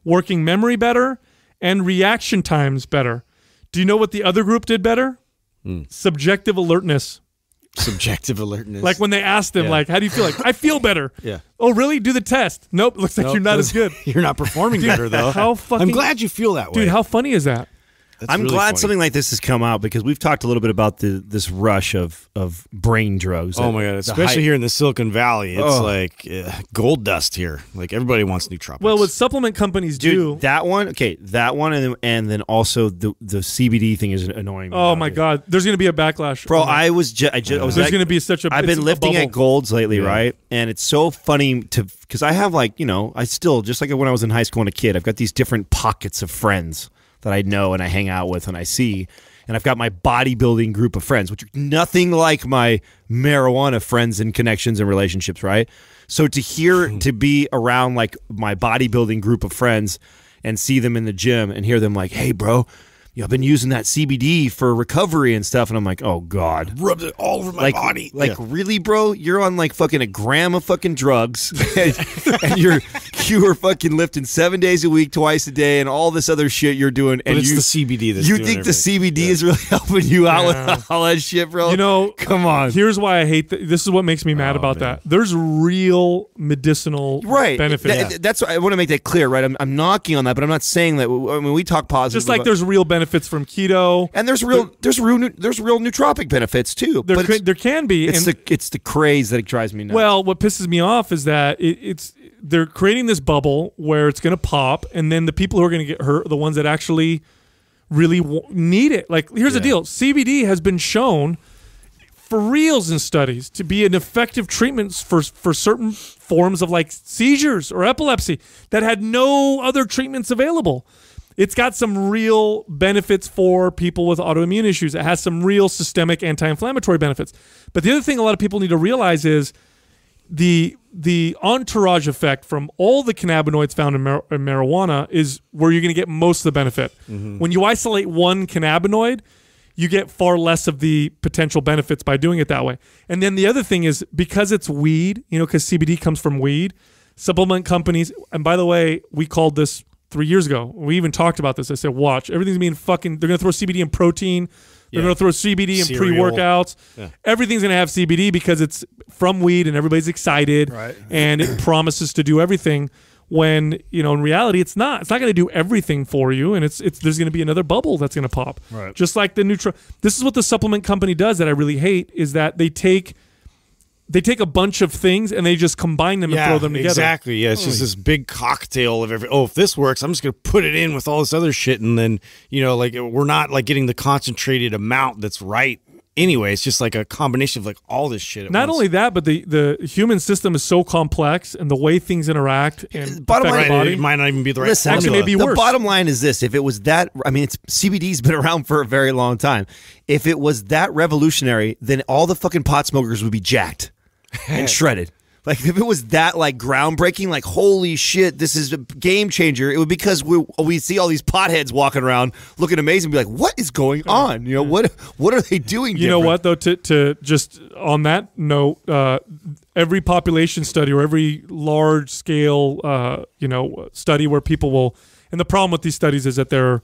working memory better and reaction times better. Do you know what the other group did better? Mm. Subjective alertness subjective alertness. Like when they asked him, yeah. like, how do you feel? Like, I feel better. [LAUGHS] Yeah. Oh, really? Do the test. Nope. Looks like nope, you're not as good. [LAUGHS] You're not performing dude, better though. How fucking, I'm glad you feel that way. Dude, how funny is that? That's I'm really glad funny. something like this has come out because we've talked a little bit about the this rush of of brain drugs. Oh my god, especially here in the Silicon Valley, it's oh. like uh, gold dust here. Like everybody wants nootropics. Well, what supplement companies Dude, do that one? Okay, that one, and then, and then also the the CBD thing is annoying. Oh my it. god, there's gonna be a backlash, bro. I was just, I just was there's gonna be such a. I've been lifting at Golds lately, yeah. right? And it's so funny to because I have like you know I still just like when I was in high school and a kid, I've got these different pockets of friends that I know and I hang out with and I see. And I've got my bodybuilding group of friends, which are nothing like my marijuana friends and connections and relationships, right? So to hear, hmm. to be around like my bodybuilding group of friends and see them in the gym and hear them like, hey, bro, you know, I've been using that CBD for recovery and stuff. And I'm like, oh God. Rubbed it all over my like, body. Like, yeah. really, bro? You're on like fucking a gram of fucking drugs [LAUGHS] and, and, you're, you are fucking lifting seven days a week, twice a day, and all this other shit you're doing. And you, the CBD that's You think everything. the CBD yeah. is really [LAUGHS] helping you out yeah. with all that shit, bro? You know, come on. Here's why I hate th this is what makes me mad oh, about man. that. There's real medicinal right. benefit. Th that's I want to make that clear, right? I'm, I'm knocking on that, but I'm not saying that. I mean, we talk positive. Just like there's real benefit benefits from keto, and there's real the, there's real there's real nootropic benefits too. There, can, there can be. It's and, the it's the craze that drives me nuts. Well, what pisses me off is that it, it's they're creating this bubble where it's going to pop, and then the people who are going to get hurt are the ones that actually really need it. Like here's yeah. the deal: CBD has been shown for reals in studies to be an effective treatment for for certain forms of like seizures or epilepsy that had no other treatments available it's got some real benefits for people with autoimmune issues. It has some real systemic anti-inflammatory benefits. But the other thing a lot of people need to realize is the the entourage effect from all the cannabinoids found in, mar in marijuana is where you're going to get most of the benefit. Mm -hmm. When you isolate one cannabinoid, you get far less of the potential benefits by doing it that way. And then the other thing is because it's weed, you know, because CBD comes from weed, supplement companies, and by the way, we called this three years ago. We even talked about this. I said, watch, everything's being fucking. They're gonna throw CBD in protein. They're yeah. gonna throw CBD in pre workouts. Yeah. Everything's gonna have CBD because it's from weed and everybody's excited, right. and it [CLEARS THROAT] promises to do everything. When you know, in reality, it's not. It's not gonna do everything for you, and it's it's there's gonna be another bubble that's gonna pop. Right. Just like the neutral. This is what the supplement company does that I really hate is that they take they take a bunch of things and they just combine them yeah, and throw them together. Exactly. Yeah, it's just this big cocktail of every. Oh, if this works, I'm just gonna put it in with all this other shit, and then you know, like we're not like getting the concentrated amount that's right. Anyway, it's just like a combination of like all this shit. Not once. only that, but the the human system is so complex, and the way things interact and bottom line, body, might not even be the right. Listen, actually, maybe worse. The bottom line is this: if it was that, I mean, it's CBD's been [LAUGHS] around for a very long time. If it was that revolutionary, then all the fucking pot smokers would be jacked. [LAUGHS] and shredded. Like if it was that like groundbreaking, like holy shit, this is a game changer. It would because we we see all these potheads walking around looking amazing, be like, what is going on? You know what what are they doing? You different? know what though? To to just on that note, uh, every population study or every large scale uh, you know study where people will, and the problem with these studies is that they're,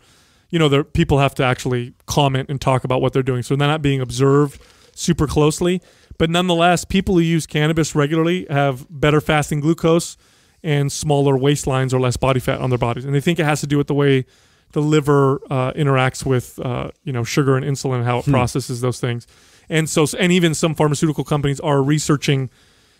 you know, they people have to actually comment and talk about what they're doing, so they're not being observed super closely. But nonetheless, people who use cannabis regularly have better fasting glucose and smaller waistlines or less body fat on their bodies. And they think it has to do with the way the liver uh, interacts with uh, you know sugar and insulin, and how it hmm. processes those things. And so, and even some pharmaceutical companies are researching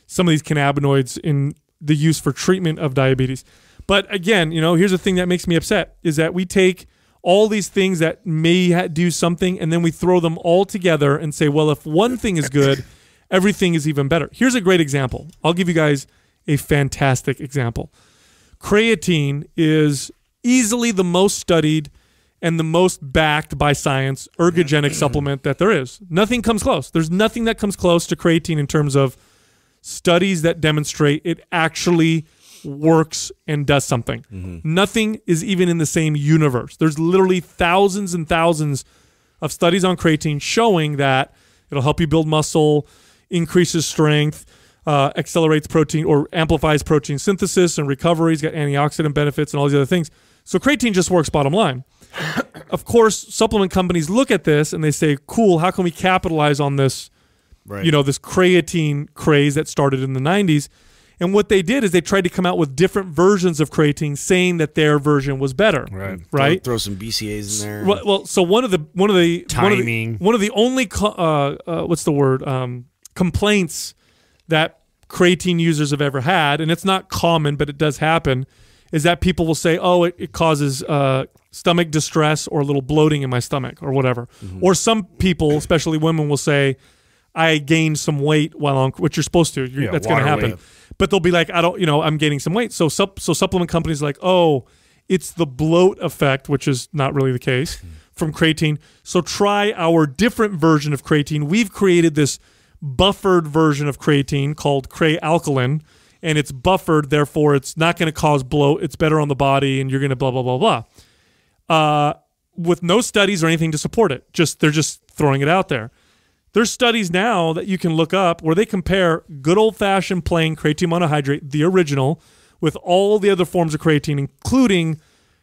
some of these cannabinoids in the use for treatment of diabetes. But again, you know, here's the thing that makes me upset is that we take all these things that may do something and then we throw them all together and say, well, if one thing is good [LAUGHS] everything is even better. Here's a great example. I'll give you guys a fantastic example. Creatine is easily the most studied and the most backed by science ergogenic [CLEARS THROAT] supplement that there is. Nothing comes close. There's nothing that comes close to creatine in terms of studies that demonstrate it actually works and does something. Mm -hmm. Nothing is even in the same universe. There's literally thousands and thousands of studies on creatine showing that it'll help you build muscle, increases strength, uh, accelerates protein or amplifies protein synthesis and recovery. has got antioxidant benefits and all these other things. So creatine just works bottom line. [COUGHS] of course, supplement companies look at this and they say, cool, how can we capitalize on this, right. you know, this creatine craze that started in the 90s? And what they did is they tried to come out with different versions of creatine, saying that their version was better. Right. Right. Throw, throw some BCAs in there. Well, well, so one of the one of the timing one of the, one of the only uh, uh, what's the word um, complaints that creatine users have ever had, and it's not common, but it does happen, is that people will say, oh, it, it causes uh, stomach distress or a little bloating in my stomach or whatever. Mm -hmm. Or some people, especially women, will say, I gained some weight while on, which you're supposed to. You're, yeah, that's going to happen. Weight. But they'll be like, I don't, you know, I'm gaining some weight. So, sup so supplement companies like, oh, it's the bloat effect, which is not really the case hmm. from creatine. So try our different version of creatine. We've created this – buffered version of creatine called cray alkaline, and it's buffered, therefore it's not going to cause bloat. It's better on the body, and you're going to blah blah blah blah. Uh, with no studies or anything to support it, just they're just throwing it out there. There's studies now that you can look up where they compare good old fashioned plain creatine monohydrate, the original, with all the other forms of creatine, including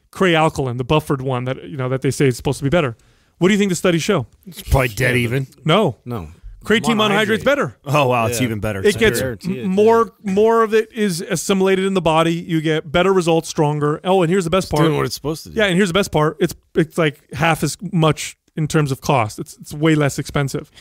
cray alkaline, the buffered one that you know that they say is supposed to be better. What do you think the studies show? It's probably dead even. No. No creatine monohydrate's better. Oh wow, it's Yeah. even better. It gets m- yeah. more more of it is assimilated in the body. You get better results, stronger. Oh, and here's the best part. doing what it's supposed to do. Yeah, and here's the best part. It's it's like half as much in terms of cost. It's it's way less expensive.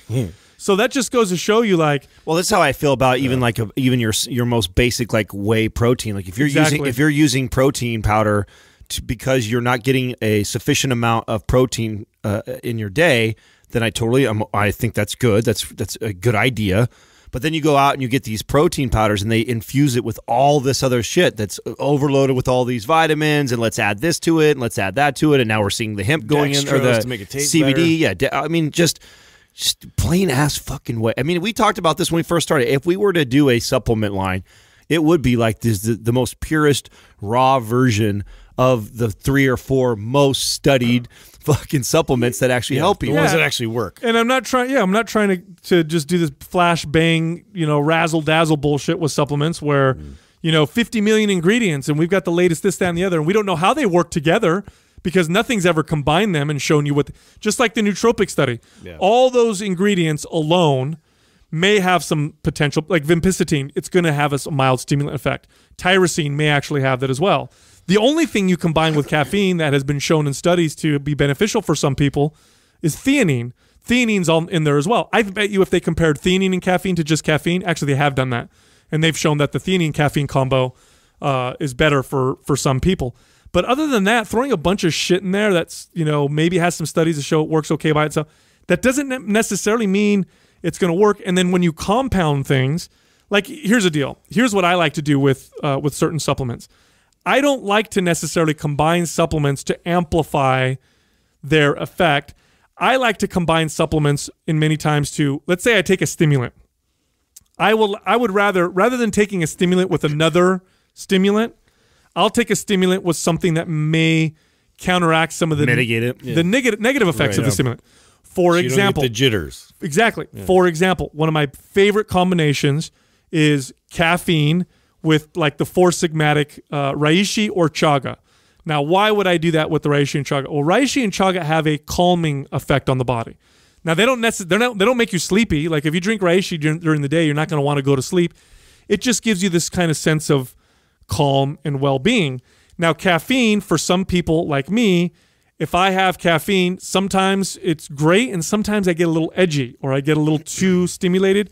So that just goes to show you, like, Well, that's how I feel about even like a, even your your most basic like whey protein. Like if you're using if you're using protein powder to, because you're not getting a sufficient amount of protein uh, in your day, then I totally I'm, I think that's good. That's that's a good idea. But then you go out and you get these protein powders and they infuse it with all this other shit that's overloaded with all these vitamins and let's add this to it and let's add that to it and now we're seeing the hemp going Dextrose in or the CBD. Better. Yeah, I mean just just plain ass fucking way. I mean, we talked about this when we first started. If we were to do a supplement line, it would be like this the, the most purest raw version of the three or four most studied fucking supplements that actually yeah, help you. The ones yeah. that actually work. And I'm not trying. Yeah, I'm not trying to to just do this flash bang, you know, razzle dazzle bullshit with supplements where. Mm. You know, 50 million ingredients, and we've got the latest this, that, and the other, and we don't know how they work together because nothing's ever combined them and shown you what. Just like the nootropic study, yeah. all those ingredients alone may have some potential, like vinpicetine, it's going to have a mild stimulant effect. Tyrosine may actually have that as well. The only thing you combine with caffeine that has been shown in studies to be beneficial for some people is theanine. Theanine's all in there as well. I bet you if they compared theanine and caffeine to just caffeine, actually they have done that, and they've shown that the theanine caffeine combo uh, is better for for some people. But other than that, throwing a bunch of shit in there that's you know maybe has some studies to show it works okay by itself, that doesn't necessarily mean it's going to work. And then when you compound things, like here's a deal. Here's what I like to do with uh, with certain supplements. I don't like to necessarily combine supplements to amplify their effect. I like to combine supplements in many times to let's say I take a stimulant. I will I would rather rather than taking a stimulant with another stimulant, I'll take a stimulant with something that may counteract some of the mitigate it the yeah. negative negative effects right, of the stimulant. For so example, the jitters. Exactly. Yeah. For example, one of my favorite combinations is caffeine with like the four sigmatic uh, Raishi or Chaga. Now, why would I do that with the Raishi and Chaga? Well, Raishi and Chaga have a calming effect on the body. Now, they don't necessarily they don't make you sleepy. Like if you drink Raishi during the day, you're not going to want to go to sleep. It just gives you this kind of sense of calm and well-being. Now, caffeine for some people like me, if I have caffeine, sometimes it's great and sometimes I get a little edgy or I get a little too stimulated.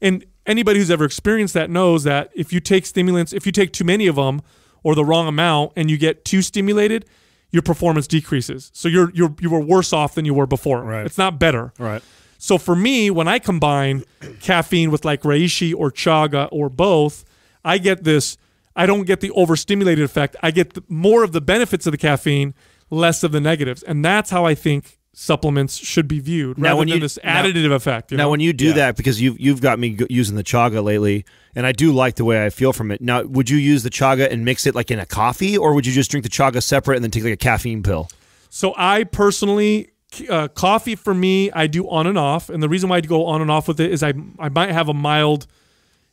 And anybody who's ever experienced that knows that if you take stimulants, if you take too many of them or the wrong amount and you get too stimulated, your performance decreases. So you're you're you were worse off than you were before. Right. It's not better. Right. So for me, when I combine [CLEARS THROAT] caffeine with like reishi or chaga or both, I get this. I don't get the overstimulated effect. I get the, more of the benefits of the caffeine, less of the negatives, and that's how I think supplements should be viewed now, when you, this additive now, effect. You know? Now, when you do yeah. that, because you've you've got me using the chaga lately, and I do like the way I feel from it. Now, would you use the chaga and mix it like in a coffee, or would you just drink the chaga separate and then take like a caffeine pill? So I personally. Uh, coffee for me, I do on and off, and the reason why I go on and off with it is I I might have a mild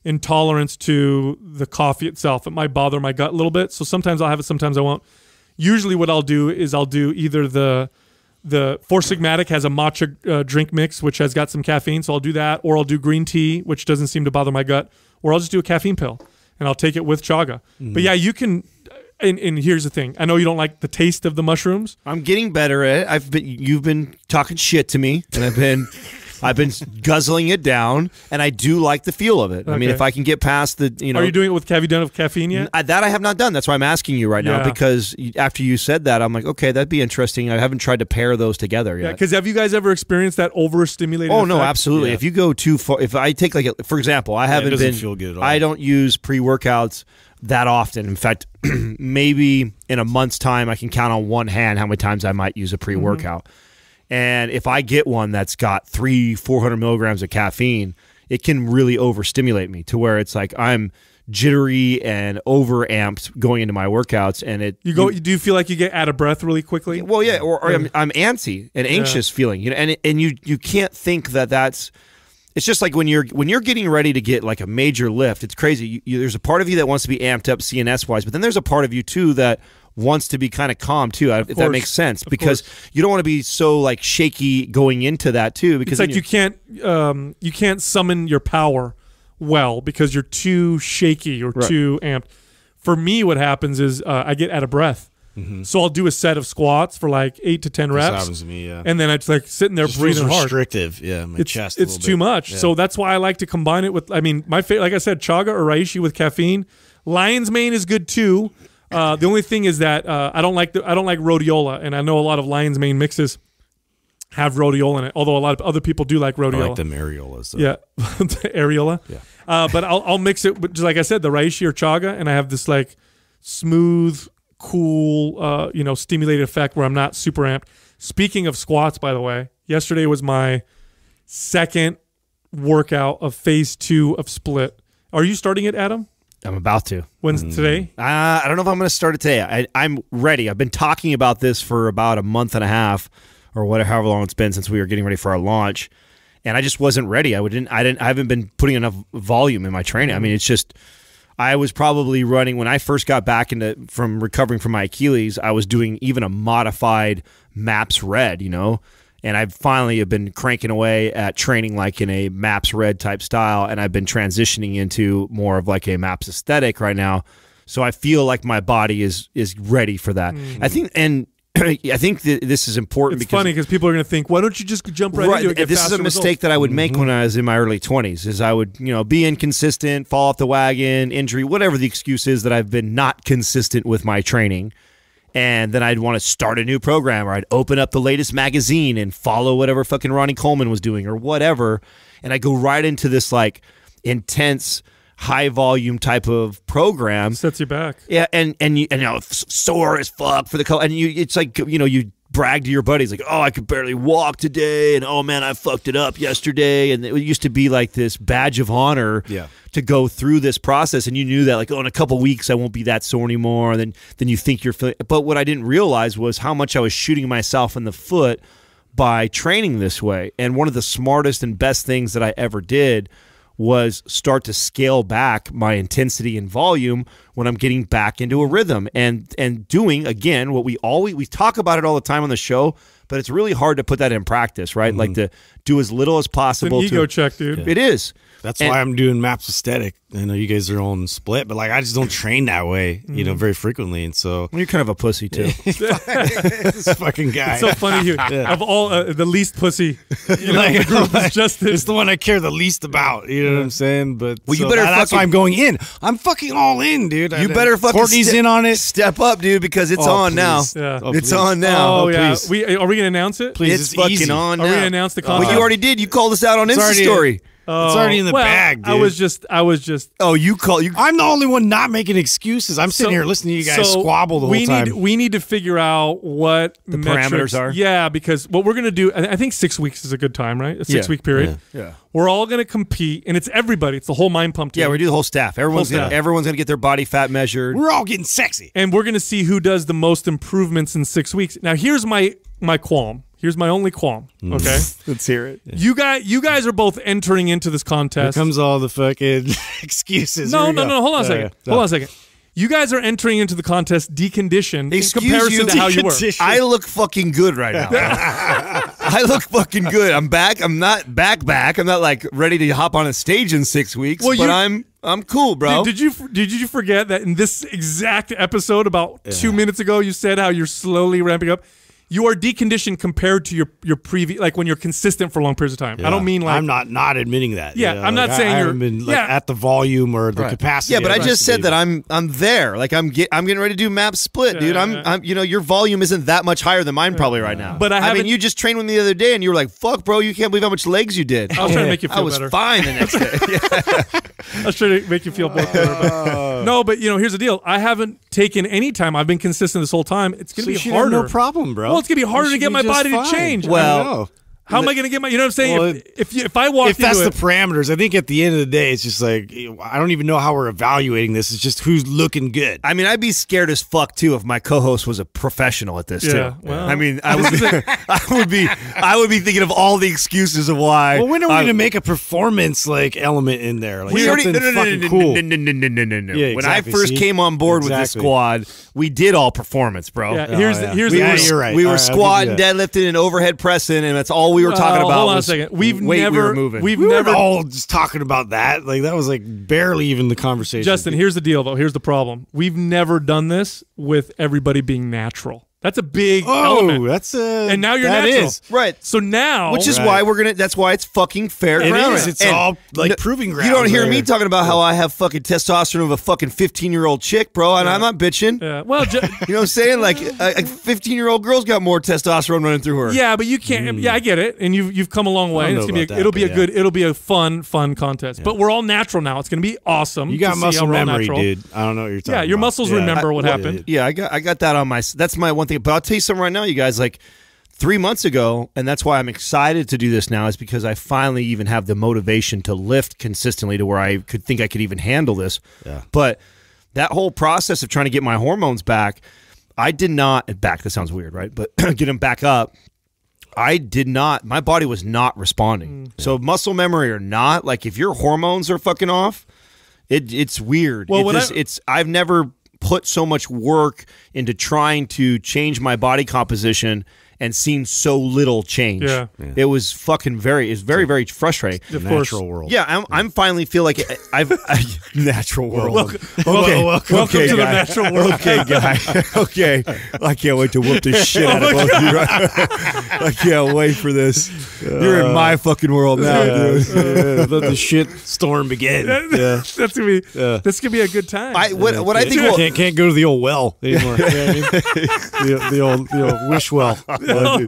intolerance to the coffee itself. It might bother my gut a little bit, so sometimes I'll have it, sometimes I won't. Usually, what I'll do is I'll do either the the Four Sigmatic has a matcha uh, drink mix, which has got some caffeine, so I'll do that. Or I'll do green tea, which doesn't seem to bother my gut. Or I'll just do a caffeine pill, and I'll take it with chaga. Mm. But yeah, you can. And, and, here's the thing: I know you don't like the taste of the mushrooms. I'm getting better at it. I've been you've been talking shit to me, and I've been [LAUGHS] I've been [LAUGHS] guzzling it down, and I do like the feel of it. Okay. I mean, if I can get past the, you know, are you doing it with have you done it with caffeine yet? I, that I have not done. That's why I'm asking you right yeah. now because after you said that, I'm like, okay, that'd be interesting. I haven't tried to pair those together yet. Because yeah, have you guys ever experienced that overstimulated? Oh effect? no, absolutely. Yeah. If you go too far, if I take like a, for example, I haven't been. Feel good I don't use pre workouts that often. In fact, [CLEARS THROAT] maybe in a month's time, I can count on one hand how many times I might use a pre workout. Mm -hmm and if I get one that's got three, 400 milligrams of caffeine, it can really overstimulate me to where it's like I'm jittery and overamped going into my workouts and it you go you, do you feel like you get out of breath really quickly well yeah or, or I'm, I'm, antsy and anxious yeah. feeling you know and and you you can't think that that's it's just like when you're when you're getting ready to get like a major lift it's crazy you, you, there's a part of you that wants to be amped up cns wise but then there's a part of you too that wants to be kind of calm too. if that makes sense, because you don't want to be so like shaky going into that too. Because it's like you can't um, you can't summon your power well because you're too shaky or right. too amped. For me, what happens is uh, I get out of breath. Mm -hmm. So I'll do a set of squats for like eight to ten reps. This happens to me, yeah. And then I'm like sitting there just breathing hard. Restrictive, yeah. My it's, chest. It's too bit. much. Yeah. So that's why I like to combine it with. I mean, my favorite, like I said, chaga or raishi with caffeine. Lion's mane is good too. Uh, the only thing is that uh, I don't like the, I don't like rhodiola, and I know a lot of Lion's Mane mixes have rhodiola in it. Although a lot of other people do like rhodiola. I like the areolas. so. Yeah, [LAUGHS] the areola. Yeah. Uh, but I'll, I'll mix it with, just like I said, the reishi or chaga, and I have this like smooth, cool, uh, you know, stimulated effect where I'm not super amped. Speaking of squats, by the way, yesterday was my second workout of phase two of split. Are you starting it, Adam? I'm about to. When's mm. today? Uh, I don't know if I'm going to start it today. I, I'm ready. I've been talking about this for about a month and a half, or whatever, however long it's been since we were getting ready for our launch, and I just wasn't ready. I wouldn't. I didn't. I haven't been putting enough volume in my training. I mean, it's just. I was probably running when I first got back into from recovering from my Achilles. I was doing even a modified MAPS red, you know, and I've finally have been cranking away at training like in a maps red type style and I've been transitioning into more of like a maps aesthetic right now so I feel like my body is is ready for that mm. I hmm. think and [CLEARS THROAT] I think that this is important. It's because, funny because people are going to think, why don't you just jump right, right into it? this is a mistake that I would make mm -hmm. when I was in my early twenties. Is I would you know be inconsistent, fall off the wagon, injury, whatever the excuse is that I've been not consistent with my training, and then I'd want to start a new program or I'd open up the latest magazine and follow whatever fucking Ronnie Coleman was doing or whatever. And I go right into this like intense high volume type of program sets you back. Yeah, and and you and you know sore as fuck for the color. and you it's like you know you brag to your buddies like, "Oh, I could barely walk today," and "Oh man, I fucked it up yesterday." And it used to be like this badge of honor yeah. to go through this process, and you knew that like, "Oh, in a couple weeks, I won't be that sore anymore." And then then you think you're feeling. But what I didn't realize was how much I was shooting myself in the foot by training this way. And one of the smartest and best things that I ever did was start to scale back my intensity and volume when I'm getting back into a rhythm and and doing again what we always we talk about it all the time on the show, but it's really hard to put that in practice, right? Mm-hmm. Like to do as little as possible. It's an to, ego check, dude. It is. That's and, why I'm doing maps aesthetic. I know you guys are on split, but like I just don't train that way, you know, mm-hmm. very frequently, and so well, you're kind of a pussy too. [LAUGHS] this fucking guy. It's so funny you [LAUGHS] yeah. of all uh, the least pussy. You know, [LAUGHS] like, like, just it's the one I care the least about. You know yeah. what I'm saying? But well, so you better. That, why I'm going in. I'm fucking all in, dude. You I, better fucking. Courtney's in on it. Step up, dude, because it's oh, on please. now. Yeah. Oh, it's on now. Oh, oh yeah. We are we gonna announce it? Please, it's, it's fucking easy. on. Now. Are we gonna announce the contest? Well, you already did. You called us out on Insta story. Oh, it's already in the well, bag. Dude. I was just, I was just. Oh, you call you? I'm the only one not making excuses. I'm sitting so, here listening to you guys so squabble the whole we time. Need, we need to figure out what the metrics, parameters are. Yeah, because what we're gonna do, I think six weeks is a good time, right? A six yeah. week period. Yeah. yeah. We're all gonna compete, and it's everybody. It's the whole mind pump team. Yeah, we do the whole staff. Everyone's whole gonna, everyone's gonna get their body fat measured. We're all getting sexy, and we're gonna see who does the most improvements in six weeks. Now, here's my my qualm. Here's my only qualm. Mm. Okay, [LAUGHS] let's hear it. You guys, you guys are both entering into this contest. Here comes all the fucking [LAUGHS] excuses. No, no, go. no. Hold on a uh, second. Uh. Hold on a second. You guys are entering into the contest deconditioned Excuse in comparison you, to how you were. I look fucking good right now. [LAUGHS] I look fucking good. I'm back. I'm not back back. I'm not like ready to hop on a stage in six weeks. Well, but you- I'm I'm cool, bro. Did you did you forget that in this exact episode about two minutes ago you said how you're slowly ramping up? you are deconditioned compared to your your previous like when you're consistent for long periods of time. Yeah. I don't mean like I'm not not admitting that. Yeah, you know, I'm not saying I you're been, like, yeah. at the volume or the right. capacity. Yeah, but I just said that I'm I'm there. Like I'm get, I'm getting ready to do map split, yeah, dude. I'm I'm you know your volume isn't that much higher than mine probably right now. But I, I mean you just trained with me the other day and you were like fuck bro you can't believe how much legs you did. I was trying to make you [LAUGHS] feel I was better. fine the next day. [LAUGHS] [LAUGHS] I was trying to make you feel better. no, but you know here's the deal. I haven't taken any time. I've been consistent this whole time. It's gonna so be harder. No problem, bro it's gonna be harder to get my body fine. to change. Well, how am I going to get my? You know what I'm saying? Well, if, if, if I walk, if that's the parameters, I think at the end of the day, it's just like I don't even know how we're evaluating this. It's just who's looking good. I mean, I'd be scared as fuck too if my co-host was a professional at this yeah, too. Well, I mean, I [LAUGHS] would, be, [LAUGHS] I would be, I would be thinking of all the excuses of why. Well, when are we going to make a performance like element in there? Like we something already, no, no, fucking no, cool. No, no, no, no, no, no, no. exactly. When I first See? came on board exactly. with this squad, we did all performance, bro. Yeah, here's oh, here's we, the, yeah, you're right. We were right, squatting, deadlifting, and overhead pressing, and that's all we we were talking uh, about. Hold on a second. We've never we were We've we never all just talking about that. Like that was like barely even the conversation. Justin, here's the deal though. Here's the problem. We've never done this with everybody being natural. That's a big oh, element. that's a and now you're that natural, is. right? So now, which is right. why we're gonna. That's why it's fucking fair it ground. Is. It's and all like proving ground. You don't hear right. me talking about how I have fucking testosterone of a fucking fifteen year old chick, bro, and yeah. I'm not bitching. Yeah. Well, [LAUGHS] you know what I'm saying? Like a fifteen year old girl's got more testosterone running through her. Yeah, but you can't. Mm. Yeah, I get it, and you've you've come a long way. It's gonna be a, that, it'll be a yeah. good it'll be a fun fun contest. Yeah. But we're all natural now. It's gonna be awesome. You got muscle memory, dude. I don't know what you're talking. Yeah, your muscles remember what happened. Yeah, I got I got that on my. That's my one think, but I'll tell you something right now, you guys. Like three months ago, and that's why I'm excited to do this now, is because I finally even have the motivation to lift consistently to where I could think I could even handle this. Yeah. But that whole process of trying to get my hormones back, I did not back. That sounds weird, right? But [CLEARS THROAT] get them back up. I did not. My body was not responding. Mm -hmm. So muscle memory or not, like if your hormones are fucking off, it, it's weird. Well, it just, I, it's I've never put so much work into trying to change my body composition and seen so little change. Yeah. yeah. It was fucking very, it's very, very frustrating. The natural course. world. Yeah, I'm, yeah. I'm finally feel like I've, I, [LAUGHS] natural world. Welcome, okay. welcome, okay, to guy. the natural world. okay, guy. [LAUGHS] okay. I can't wait to whoop this oh shit out of both of you. Right? [LAUGHS] I can't wait for this. You're in my uh, fucking world now, dude. let the shit storm begin. yeah. That's gonna be, that's gonna be a good time. I, what, what I think, can well, can't, can't go to the old well anymore. You know I mean? the, the old, the old wish well. [LAUGHS] yeah.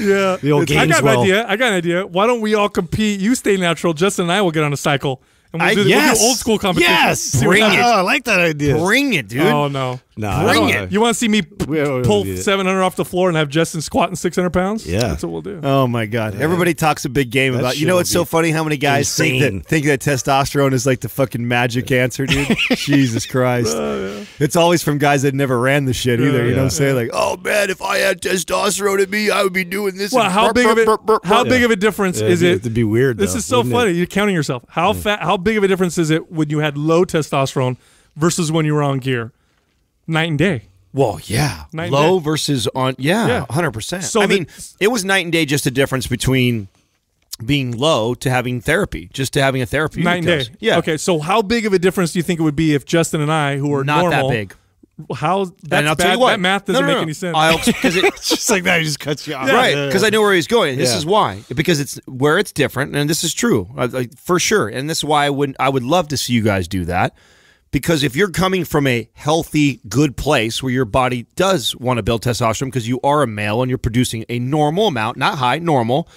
yeah. The old I got an idea. I got an idea. Why don't we all compete? You stay natural. Justin and I will get on a cycle. And we'll, do, I, yes. we'll do old school competition. Yes. Bring it. Oh, I like that idea. Bring it, dude. Oh, no. No, bring it. You want to see me pull 700 off the floor and have Justin squatting 600 pounds? Yeah, that's what we'll do. Oh my God! Yeah. Everybody talks a big game that about. You know, it's so funny how many guys think that think that testosterone is like the fucking magic answer, dude. [LAUGHS] Jesus Christ! Uh, yeah. It's always from guys that never ran the shit either. Yeah, you know what I'm saying? Like, oh man, if I had testosterone in me, I would be doing this. Well, how burp, big of it? Burp, burp, how big of a difference is it? To be weird. This is so funny. You're counting yourself. How fat? How big of a difference is it when you had low testosterone versus when you were on gear? night and day. Well, yeah, night low versus on, yeah, hundred yeah. percent. So I the, mean, it was night and day, just a difference between being low to having therapy, just to having a therapy. Night and day. Yeah. Okay, so how big of a difference do you think it would be if Justin and I, who are not normal, that big, how that's bad. What, that math doesn't no, no, no. make any sense. I'll, cause it, [LAUGHS] it's just like that. He just cuts you off. Yeah. Right. Because I know where he's going. This yeah. is why. Because it's where it's different, and this is true, like, for sure. And this is why I would I would love to see you guys do that. Because if you're coming from a healthy, good place where your body does want to build testosterone because you are a male and you're producing a normal amount, not high, normal,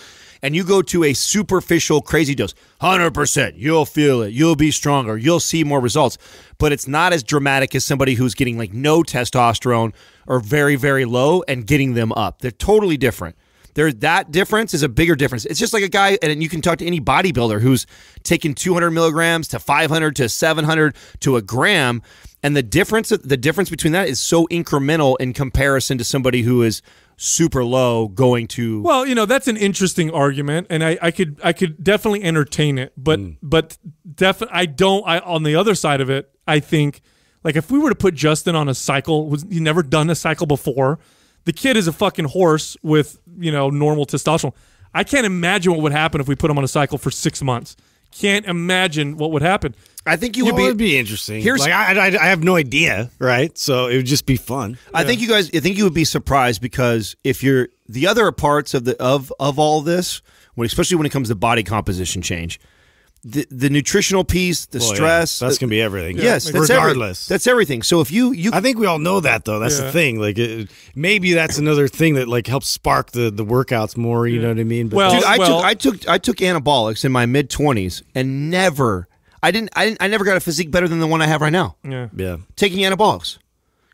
and you go to a superficial crazy dose, 100%, you'll feel it, you'll be stronger, you'll see more results. But it's not as dramatic as somebody who's getting like no testosterone or very, very low and getting them up. They're totally different. There, that difference is a bigger difference. It's just like a guy, and you can talk to any bodybuilder who's taking 200 milligrams to 500 to 700 to a gram, and the difference, the difference between that is so incremental in comparison to somebody who is super low going to well you know that's an interesting argument and i, I could i could definitely entertain it but mm. but definitely i don't i on the other side of it i think like if we were to put justin on a cycle was he never done a cycle before the kid is a fucking horse with you know normal testosterone. I can't imagine what would happen if we put them on a cycle for six months. Can't imagine what would happen. I think you would be, would be interesting. Here's like I, I, I, have no idea, right? So it would just be fun. I think you guys. I think you would be surprised because if you're the other parts of the of of all this, especially when it comes to body composition change, the, the nutritional piece, the well, stress. Yeah. That's going to be everything. Yeah. Yes, that's regardless. Every, that's everything. So if you, you I think we all know that though. That's yeah. the thing. Like it, maybe that's another thing that like helps spark the the workouts more, you know what I mean? But well, dude, I well, took I took I took anabolics in my mid 20s and never I didn't I didn't I never got a physique better than the one I have right now. Yeah. Yeah. Taking anabolics.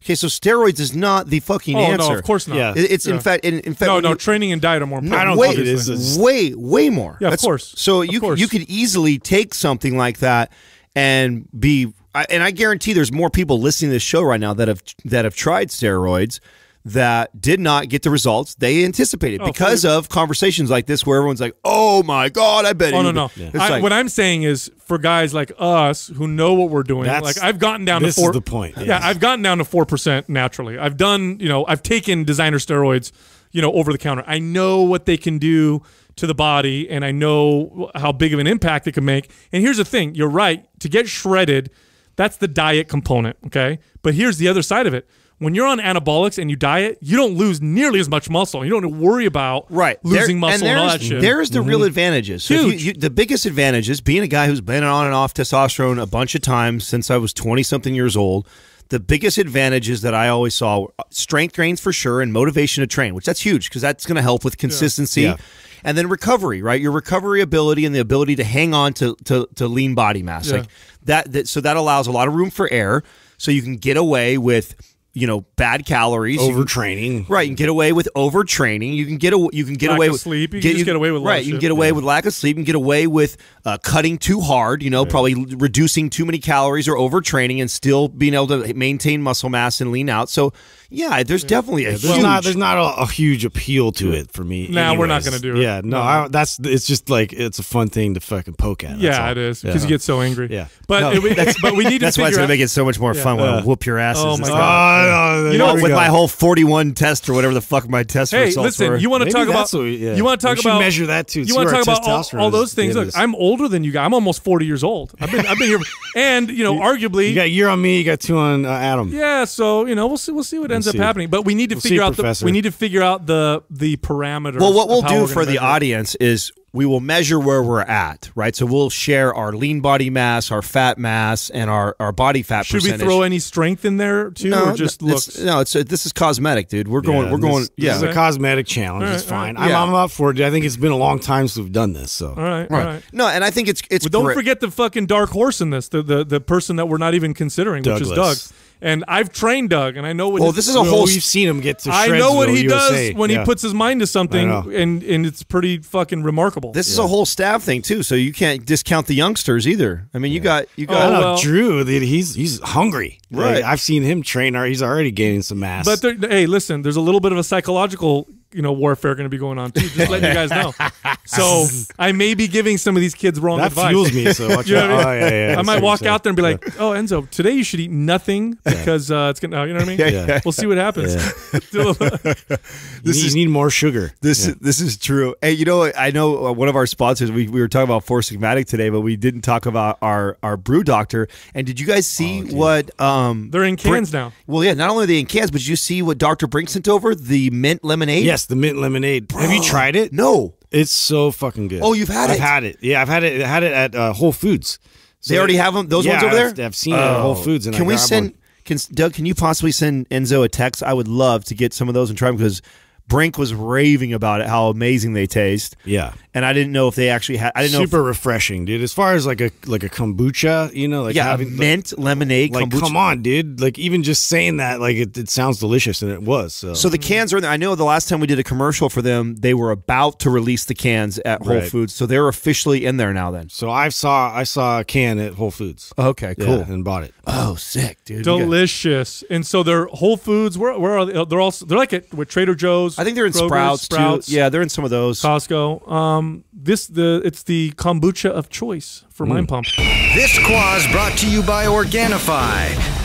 Okay, so steroids is not the fucking oh, answer. No, of course not. Yeah. it's yeah. in fact, in, in fact, no, no. training and diet are more. Important, I don't way, it is. Way, way more. Yeah, That's, of course. So you course. you could easily take something like that and be, and I guarantee there's more people listening to this show right now that have that have tried steroids that did not get the results they anticipated oh, because for, of conversations like this where everyone's like, "Oh my god, I bet." Oh no, no. Yeah. like, what I'm saying is for guys like us who know what we're doing. Like I've gotten down to four. This is the point. Yeah, yeah, I've gotten down to four percent naturally. I've done, you know, I've taken designer steroids, you know, over the counter. I know what they can do to the body, and I know how big of an impact it can make. And here's the thing: you're right. To get shredded that's the diet component, okay? But here's the other side of it. When you're on anabolics and you diet, you don't lose nearly as much muscle. You don't worry about right. losing there, muscle and, and all that shit. There's the mm -hmm. real mm-hmm. advantages. So Huge. You, you, the biggest advantage is being a guy who's been on and off testosterone a bunch of times since I was 20 something years old the biggest advantages that I always saw uh, strength trains for sure and motivation to train, which that's huge because that's going to help with consistency. Yeah. Yeah. And then recovery, right? Your recovery ability and the ability to hang on to to, to lean body mass, yeah. like that, that. So that allows a lot of room for error, so you can get away with you know bad calories, overtraining, right? You can get away with overtraining. You can get you can get lack away with sleep. You get, can you, get away with right. You can get away yeah. with lack of sleep. You can get away with uh, cutting too hard. You know, yeah. probably reducing too many calories or overtraining, and still being able to maintain muscle mass and lean out. So yeah, there's yeah. definitely a there's huge, not there's not a, a, huge appeal to it for me. Now nah, we're not gonna do it. Yeah, no, I, that's it's just like it's a fun thing to fucking poke at. Yeah, it is because you get so angry. Yeah, but no, it, but we need to. [LAUGHS] That's why it's gonna out. make it so much more fun. when we whoop your asses. Oh my god no, oh, no. You know, with go. my whole 41 test or whatever the fuck my test hey, results listen, were. you want to talk about? yeah. You want to talk about? Measure that too. You want to talk about all, all, those things? Look, I'm older than you guys. I'm almost 40 years old. I've been I've been here, [LAUGHS] and you know, you, arguably, you got a year on me. You got two on uh, Adam. Yeah, so you know, we'll see. We'll see what we'll ends see. up happening. But we need to we'll figure out the we need to figure out the the parameters. Well, what we'll do for the audience is we will measure where we're at, right? So we'll share our lean body mass, our fat mass, and our, our body fat. Should percentage. we throw any strength in there too, no, or just looks? no, it's a, this is cosmetic, dude. We're going, yeah, we're going. This, yeah, this is a cosmetic challenge. Right, it's fine. Right. I'm, yeah. I'm up for it. I think it's been a long time since we've done this. So all right, all right. right. No, and I think it's it's. Well, don't forget the fucking dark horse in this, the the, the person that we're not even considering, Douglas. which is Doug. And I've trained Doug, and I know what. Well, this is a whole. We've seen him get to. I know what he USA. does when yeah. he puts his mind to something, and and it's pretty fucking remarkable. This yeah. is a whole staff thing too, so you can't discount the youngsters either. I mean, yeah. you got you oh, got. Oh, well, well, Drew, he's he's hungry. Right, like, I've seen him train. He's already gaining some mass. But there, hey, listen, there's a little bit of a psychological you know warfare going to be going on too. Just letting you guys know. [LAUGHS] So I may be giving some of these kids wrong that advice. fuels me. So [LAUGHS] you know I, mean? oh, yeah, yeah, I might walk out there and be like, "Oh, Enzo, today you should eat nothing because uh, it's gonna." Oh, you know what I mean? Yeah, We'll see what happens. [LAUGHS] this you is, need more sugar. This is, this is true. Hey, you know, I know uh, one of our sponsors. We, we were talking about Force Sigmatic today, but we didn't talk about our our brew doctor. And did you guys see oh, what? Um, They're in cans Br now. Well, yeah. Not only are they in cans, but did you see what Doctor Brink sent over the mint lemonade? Yes the mint lemonade. Bro. Have you tried it? No. It's so fucking good. Oh, you've had I've it. I've had it. Yeah, I've had it. I had it at uh, Whole Foods. So they already have them. Those yeah, ones over there. I've, I've seen oh. it at Whole oh. Foods. And can I we send? One. Can Doug? Can you possibly send Enzo a text? I would love to get some of those and try them because Brink was raving about it, how amazing they taste. Yeah, and I didn't know if they actually had. I didn't know. Super if, refreshing, dude. As far as like a like a kombucha, you know, like yeah, having, mint like, lemonade. Like, kombucha. come on, dude. Like even just saying that, like it, it sounds delicious, and it was. So. so the cans are in there. I know the last time we did a commercial for them, they were about to release the cans at Whole right. Foods, so they're officially in there now. Then, so I saw I saw a can at Whole Foods. Okay, cool, yeah, and bought it. Oh, sick, dude. Delicious. And so they're Whole Foods. Where where are they? They're also they're like at with Trader Joe's those. I think they're in Sprouts, Sprouts, too. Yeah, they're in some of those. Costco. Um, this the it's the kombucha of choice for mm. Mind Pump. This quaz brought to you by Organifi.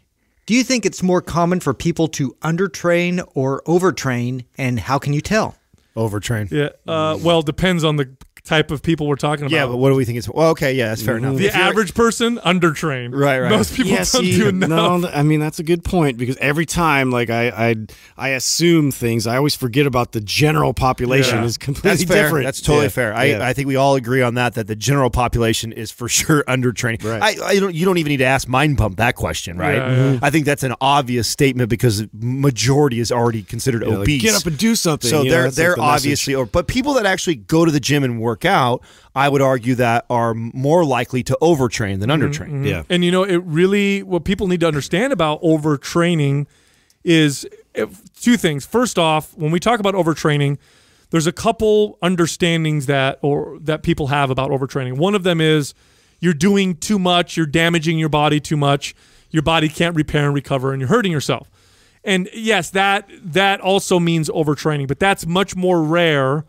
Do you think it's more common for people to undertrain or overtrain, and how can you tell? Overtrain. Yeah. Uh, well, depends on the type of people we're talking about. Yeah, but what do we think is? Well, okay, yeah, that's fair mm -hmm. enough. The average person undertrained. Right, right. Most people yeah, don't see, do enough. No, I mean that's a good point because every time, like I, I, I assume things. I always forget about the general population yeah. is completely that's different. That's totally yeah. fair. I, I think we all agree on that. That the general population is for [LAUGHS] sure undertrained. Right. I, I don't. You don't even need to ask Mind Pump that question, right? Mm -hmm. I think that's an obvious statement because majority is already considered obese. Like, get up and do something. So they're know, they're like the obviously, message. or but people that actually go to the gym and work work out, I would argue that are more likely to overtrain than mm-hmm, undertrain. Mm -hmm. Yeah. And you know, it really what people need to understand about overtraining is eh, two things. First off, when we talk about overtraining, there's a couple understandings that or that people have about overtraining. One of them is you're doing too much, you're damaging your body too much, your body can't repair and recover and you're hurting yourself. And yes, that that also means overtraining, but that's much more rare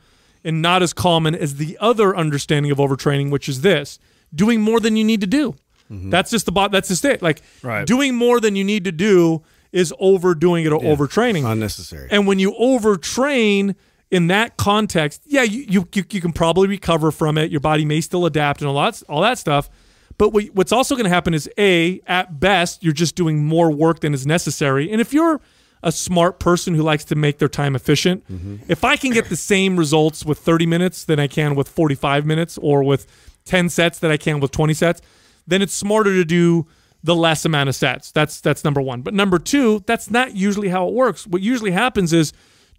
and not as common as the other understanding of overtraining, which is this doing more than you need to do. Mm -hmm. That's just the bot. That's just it. Like right. doing more than you need to do is overdoing it or yeah. overtraining. Unnecessary. And when you overtrain in that context, yeah, you, you, you, can probably recover from it. Your body may still adapt and all that, all that stuff. But what's also going to happen is A, at best, you're just doing more work than is necessary. And if you're a smart person who likes to make their time efficient. Mm-hmm. If I can get the same results with 30 minutes than I can with 45 minutes or with 10 sets that I can with 20 sets, then it's smarter to do the less amount of sets. That's that's number 1. But number 2, that's not usually how it works. What usually happens is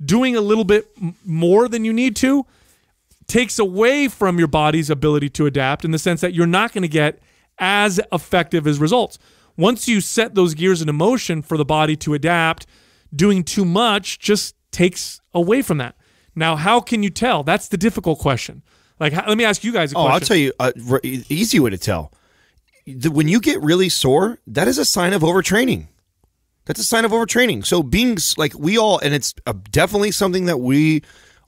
doing a little bit more than you need to takes away from your body's ability to adapt in the sense that you're not going to get as effective as results. Once you set those gears into motion for the body to adapt, doing too much just takes away from that. Now, how can you tell? That's the difficult question. Like, how, let me ask you guys. A oh, question. I'll tell you, uh, easy way to tell. When you get really sore, that is a sign of overtraining. That's a sign of overtraining. So being like we all, and it's uh, definitely something that we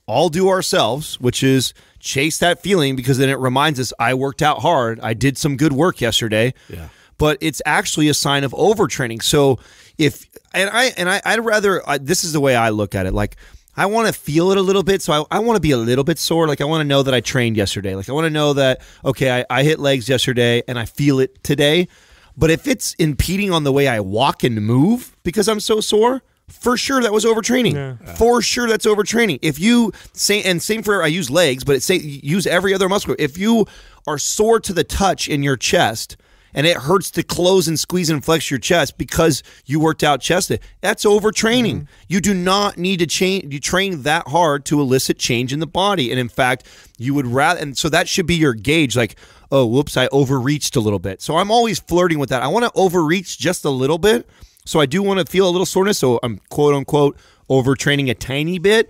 all do ourselves, which is chase that feeling because then it reminds us I worked out hard, I did some good work yesterday. Yeah. But it's actually a sign of overtraining. So if and I and I I'd rather I, this is the way I look at it. Like I want to feel it a little bit, so I, I want to be a little bit sore. Like I want to know that I trained yesterday. Like I want to know that okay, I, I hit legs yesterday and I feel it today. But if it's impeding on the way I walk and move because I'm so sore, for sure that was overtraining. Yeah. For sure that's overtraining. If you say and same for I use legs, but it say use every other muscle. If you are sore to the touch in your chest and it hurts to close and squeeze and flex your chest because you worked out chest day. That's overtraining. Mm -hmm. You do not need to change you train that hard to elicit change in the body. And in fact, you would rather and so that should be your gauge like oh whoops I overreached a little bit. So I'm always flirting with that. I want to overreach just a little bit. So I do want to feel a little soreness. So I'm quote unquote overtraining a tiny bit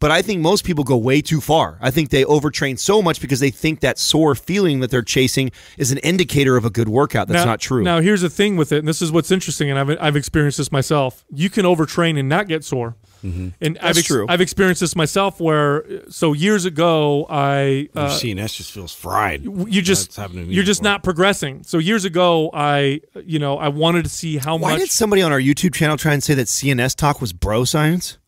but I think most people go way too far. I think they overtrain so much because they think that sore feeling that they're chasing is an indicator of a good workout. That's now, not true. Now, here's the thing with it, and this is what's interesting, and I've, I've experienced this myself. You can overtrain and not get sore. Mm-hmm. And That's I've ex- true. I've experienced this myself. Where so years ago, I uh, CNS just feels fried. You just you're just not progressing. So years ago, I you know I wanted to see how Why much. Why did somebody on our YouTube channel try and say that CNS talk was bro science?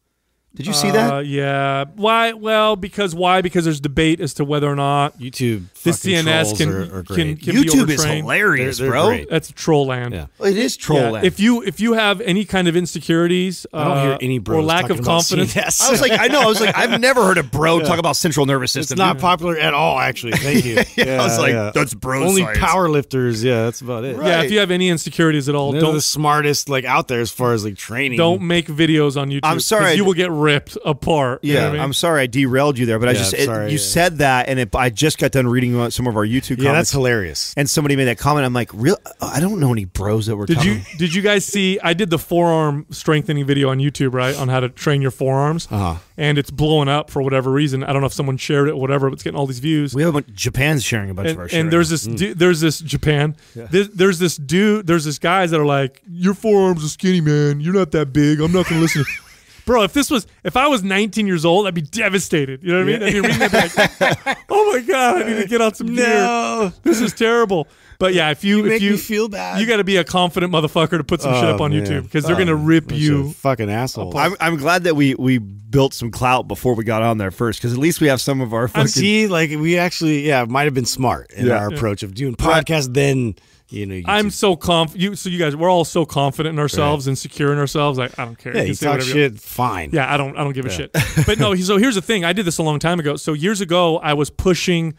Did you see that? Uh, yeah. Why? Well, because why? Because there's debate as to whether or not YouTube the CNS can, are, are can, can YouTube is hilarious, they're, they're bro. Great. That's troll land. Yeah. Oh, it is troll yeah. land. If you if you have any kind of insecurities, I don't hear uh, any bros or lack of confidence. CNS. I was like, I know. I was like, I've never heard a bro [LAUGHS] yeah. talk about central nervous system. It's not yeah. popular at all, actually. [LAUGHS] Thank you. yeah, I was like, that's bro. Only science. power lifters. Yeah, that's about it. Right. Yeah. If you have any insecurities at all, they're don't the smartest like out there as far as like training. Don't make videos on YouTube. I'm sorry. You will get ripped apart. Yeah, you know I am sorry I derailed you there, but yeah, I just it, you yeah. said that, and it, I just got done reading some of our YouTube. Yeah, that's hilarious. And somebody made that comment. I'm like, real? I don't know any bros that were. Did you Did you guys see? I did the forearm strengthening video on YouTube, right, on how to train your forearms, uh -huh. and it's blowing up for whatever reason. I don't know if someone shared it, or whatever, but it's getting all these views. We have a bunch, Japan's sharing a bunch and, of our. And there's this mm. dude, there's this Japan. Yeah. This, there's this dude. There's this guys that are like, your forearms are skinny, man. You're not that big. I'm not gonna listen bro, if this was if I was 19 years old, I'd be devastated. You know what I mean? I'd be reading it like, [LAUGHS] oh my god, I need to get out some gear. This is terrible. But yeah, if you, you if you feel bad, you got to be a confident motherfucker to put some oh, shit up oh, on man. YouTube because they're oh, gonna rip you, fucking asshole. I'm, I'm glad that we we built some clout before we got on there first because at least we have some of our fucking. I See, like we actually, yeah, might have been smart in yeah. our yeah. approach of doing podcast right. then you know, I'm so confident. you so you guys we're all so confident in ourselves right. and secure in ourselves. I, I don't care. Yeah, you, you talk shit, fine. Yeah, I don't I don't give yeah. a shit. But no, so here's the thing. I did this a long time ago. So years ago, I was pushing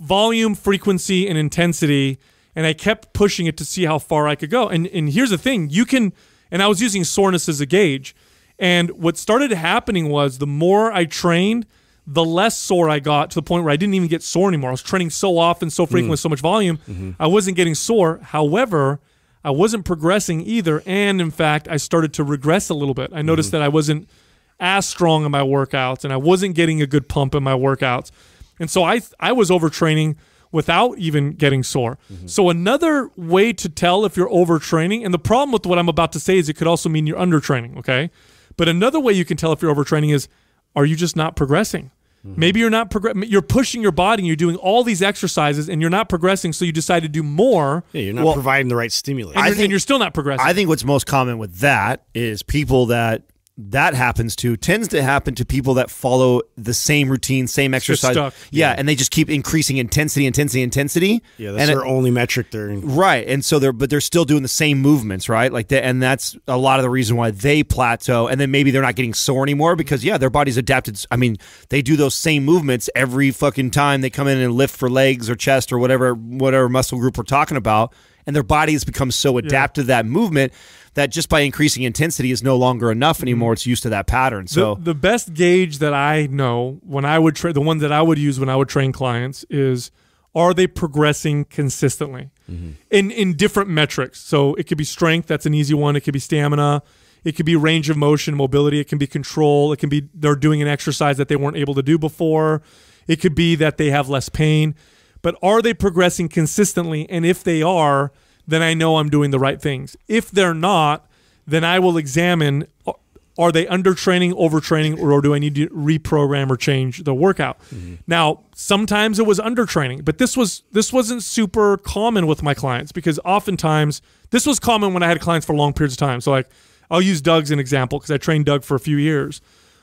volume, frequency, and intensity, and I kept pushing it to see how far I could go. And and here's the thing, you can and I was using soreness as a gauge. And what started happening was the more I trained, the less sore I got to the point where I didn't even get sore anymore. I was training so often, so frequently, mm. so much volume, mm -hmm. I wasn't getting sore. However, I wasn't progressing either, and in fact, I started to regress a little bit. I noticed mm -hmm. that I wasn't as strong in my workouts, and I wasn't getting a good pump in my workouts, and so I I was overtraining without even getting sore. -hmm. So another way to tell if you're overtraining, and the problem with what I'm about to say is it could also mean you're undertraining. Okay, but another way you can tell if you're overtraining is are you just not progressing? Mm-hmm. Maybe you're not progressing. You're pushing your body. and You're doing all these exercises, and you're not progressing. So you decide to do more. Yeah, you're not well, providing the right stimulus. And I think, and you're still not progressing. I think what's most common with that is people that that happens to tends to happen to people that follow the same routine, same exercise. Yeah, yeah, and they just keep increasing intensity, intensity, intensity. Yeah, that's and their it, only metric they're in. Right, and so they're but they're still doing the same movements, right? Like, that, and that's a lot of the reason why they plateau, and then maybe they're not getting sore anymore because yeah, their body's adapted. I mean, they do those same movements every fucking time they come in and lift for legs or chest or whatever whatever muscle group we're talking about and their body has become so adapted yeah. to that movement that just by increasing intensity is no longer enough mm-hmm. anymore. It's used to that pattern. So the, the best gauge that I know when I would train, the one that I would use when I would train clients is are they progressing consistently mm -hmm. in in different metrics. So it could be strength. That's an easy one. It could be stamina. It could be range of motion, mobility. It can be control. It can be they're doing an exercise that they weren't able to do before. It could be that they have less pain. But are they progressing consistently? And if they are, then I know I'm doing the right things. If they're not, then I will examine uh, are they under training, over training, or do I need to reprogram or change the workout? Mm -hmm. Now, sometimes it was under training, but this was this wasn't super common with my clients because oftentimes this was common when I had clients for long periods of time. So like I'll use Doug's an example because I trained Doug for a few years.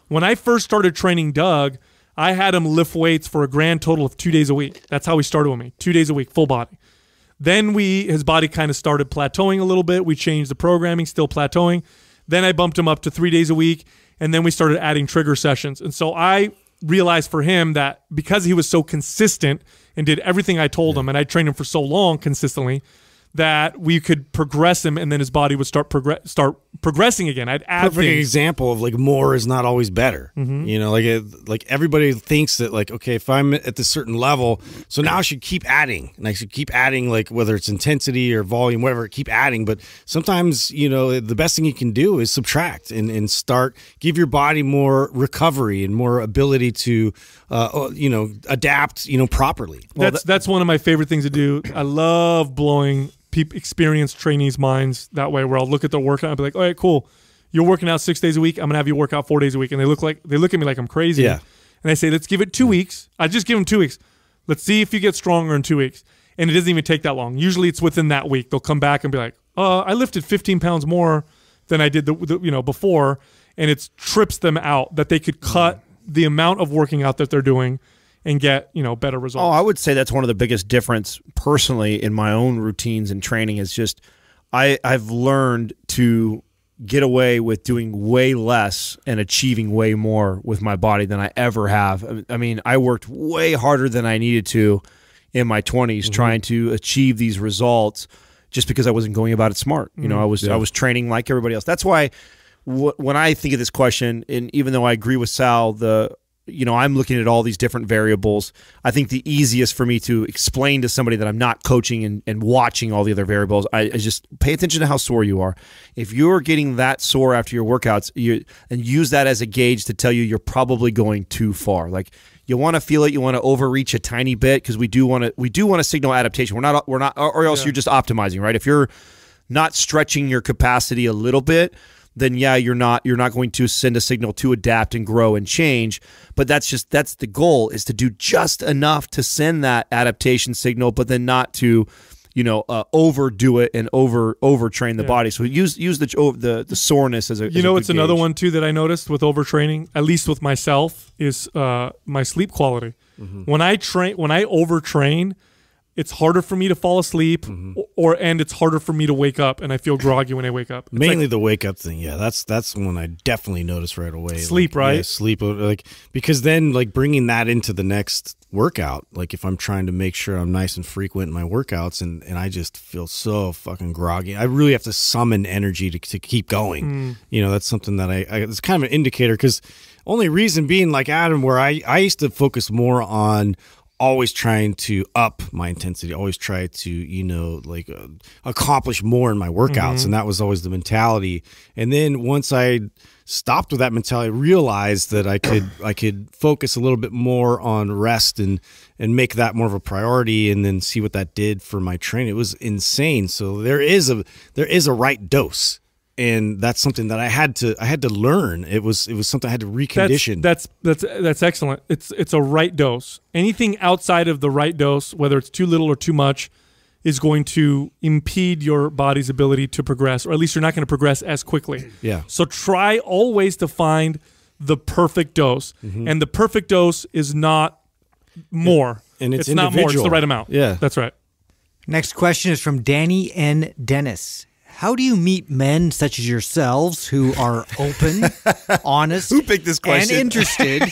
When I first started training Doug, I had him lift weights for a grand total of two days a week. That's how he started with me, two days a week, full body. Then we his body kind of started plateauing a little bit. We changed the programming, still plateauing. Then I bumped him up to three days a week, and then we started adding trigger sessions. And so I realized for him that because he was so consistent and did everything I told yeah. him, and I trained him for so long consistently, that we could progress him, and then his body would start progress start progressing again. I'd add perfect things. example of like more is not always better. Mm -hmm. You know, like it, like everybody thinks that like okay, if I'm at this certain level, so now I should keep adding, and I should keep adding like whether it's intensity or volume, whatever, keep adding. But sometimes you know the best thing you can do is subtract and and start give your body more recovery and more ability to uh, you know adapt you know properly. Well, that's that that's one of my favorite things to do. I love blowing people experienced trainees' minds that way, where I'll look at their workout and be like, "All right, cool, you're working out six days a week. I'm gonna have you work out four days a week." And they look like they look at me like I'm crazy. Yeah. And they say, "Let's give it two weeks." I just give them two weeks. Let's see if you get stronger in two weeks. And it doesn't even take that long. Usually, it's within that week. They'll come back and be like, "Uh, I lifted 15 pounds more than I did the, the you know before," and it trips them out that they could cut mm. the amount of working out that they're doing and get you know better results. Oh, I would say that's one of the biggest difference personally in my own routines and training is just I I've learned to get away with doing way less and achieving way more with my body than I ever have. I mean, I worked way harder than I needed to in my 20s mm -hmm. trying to achieve these results just because I wasn't going about it smart. You know, I mm-hmm. was yeah. I was training like everybody else. That's why when I think of this question, and even though I agree with Sal, the you know, I'm looking at all these different variables. I think the easiest for me to explain to somebody that I'm not coaching and, and watching all the other variables, I, I, just pay attention to how sore you are. If you're getting that sore after your workouts, you and use that as a gauge to tell you you're probably going too far. Like you want to feel it, you want to overreach a tiny bit because we do want to we do want to signal adaptation. We're not we're not, or, else yeah. you're just optimizing, right? If you're not stretching your capacity a little bit, then yeah, you're not you're not going to send a signal to adapt and grow and change. But that's just that's the goal is to do just enough to send that adaptation signal, but then not to you know uh, overdo it and over overtrain the yeah. body. So use use the oh, the the soreness as a. You as know, a it's another one too that I noticed with overtraining, at least with myself, is uh, my sleep quality. Mm -hmm. When I train, when I overtrain, it's harder for me to fall asleep mm-hmm. or and it's harder for me to wake up and I feel groggy when I wake up. It's Mainly like, the wake up thing. Yeah, that's that's one I definitely notice right away. Sleep, like, right? Yeah, sleep uh, like because then like bringing that into the next workout, like if I'm trying to make sure I'm nice and frequent in my workouts and and I just feel so fucking groggy. I really have to summon energy to to keep going. Mm. You know, that's something that I, I it's kind of an indicator cuz only reason being like Adam, where I, I used to focus more on always trying to up my intensity always try to you know like uh, accomplish more in my workouts mm-hmm. and that was always the mentality and then once i stopped with that mentality realized that i could i could focus a little bit more on rest and and make that more of a priority and then see what that did for my training it was insane so there is a there is a right dose and that's something that I had to I had to learn. It was it was something I had to recondition. That's that's that's, that's excellent. It's it's a right dose. Anything outside of the right dose, whether it's too little or too much, is going to impede your body's ability to progress, or at least you're not going to progress as quickly. Yeah. So try always to find the perfect dose, mm -hmm. and the perfect dose is not more. and it's, it's not more. It's the right amount. Yeah. That's right. Next question is from Danny N. Dennis. How do you meet men such as yourselves who are open, [LAUGHS] honest, who picked this question, and interested?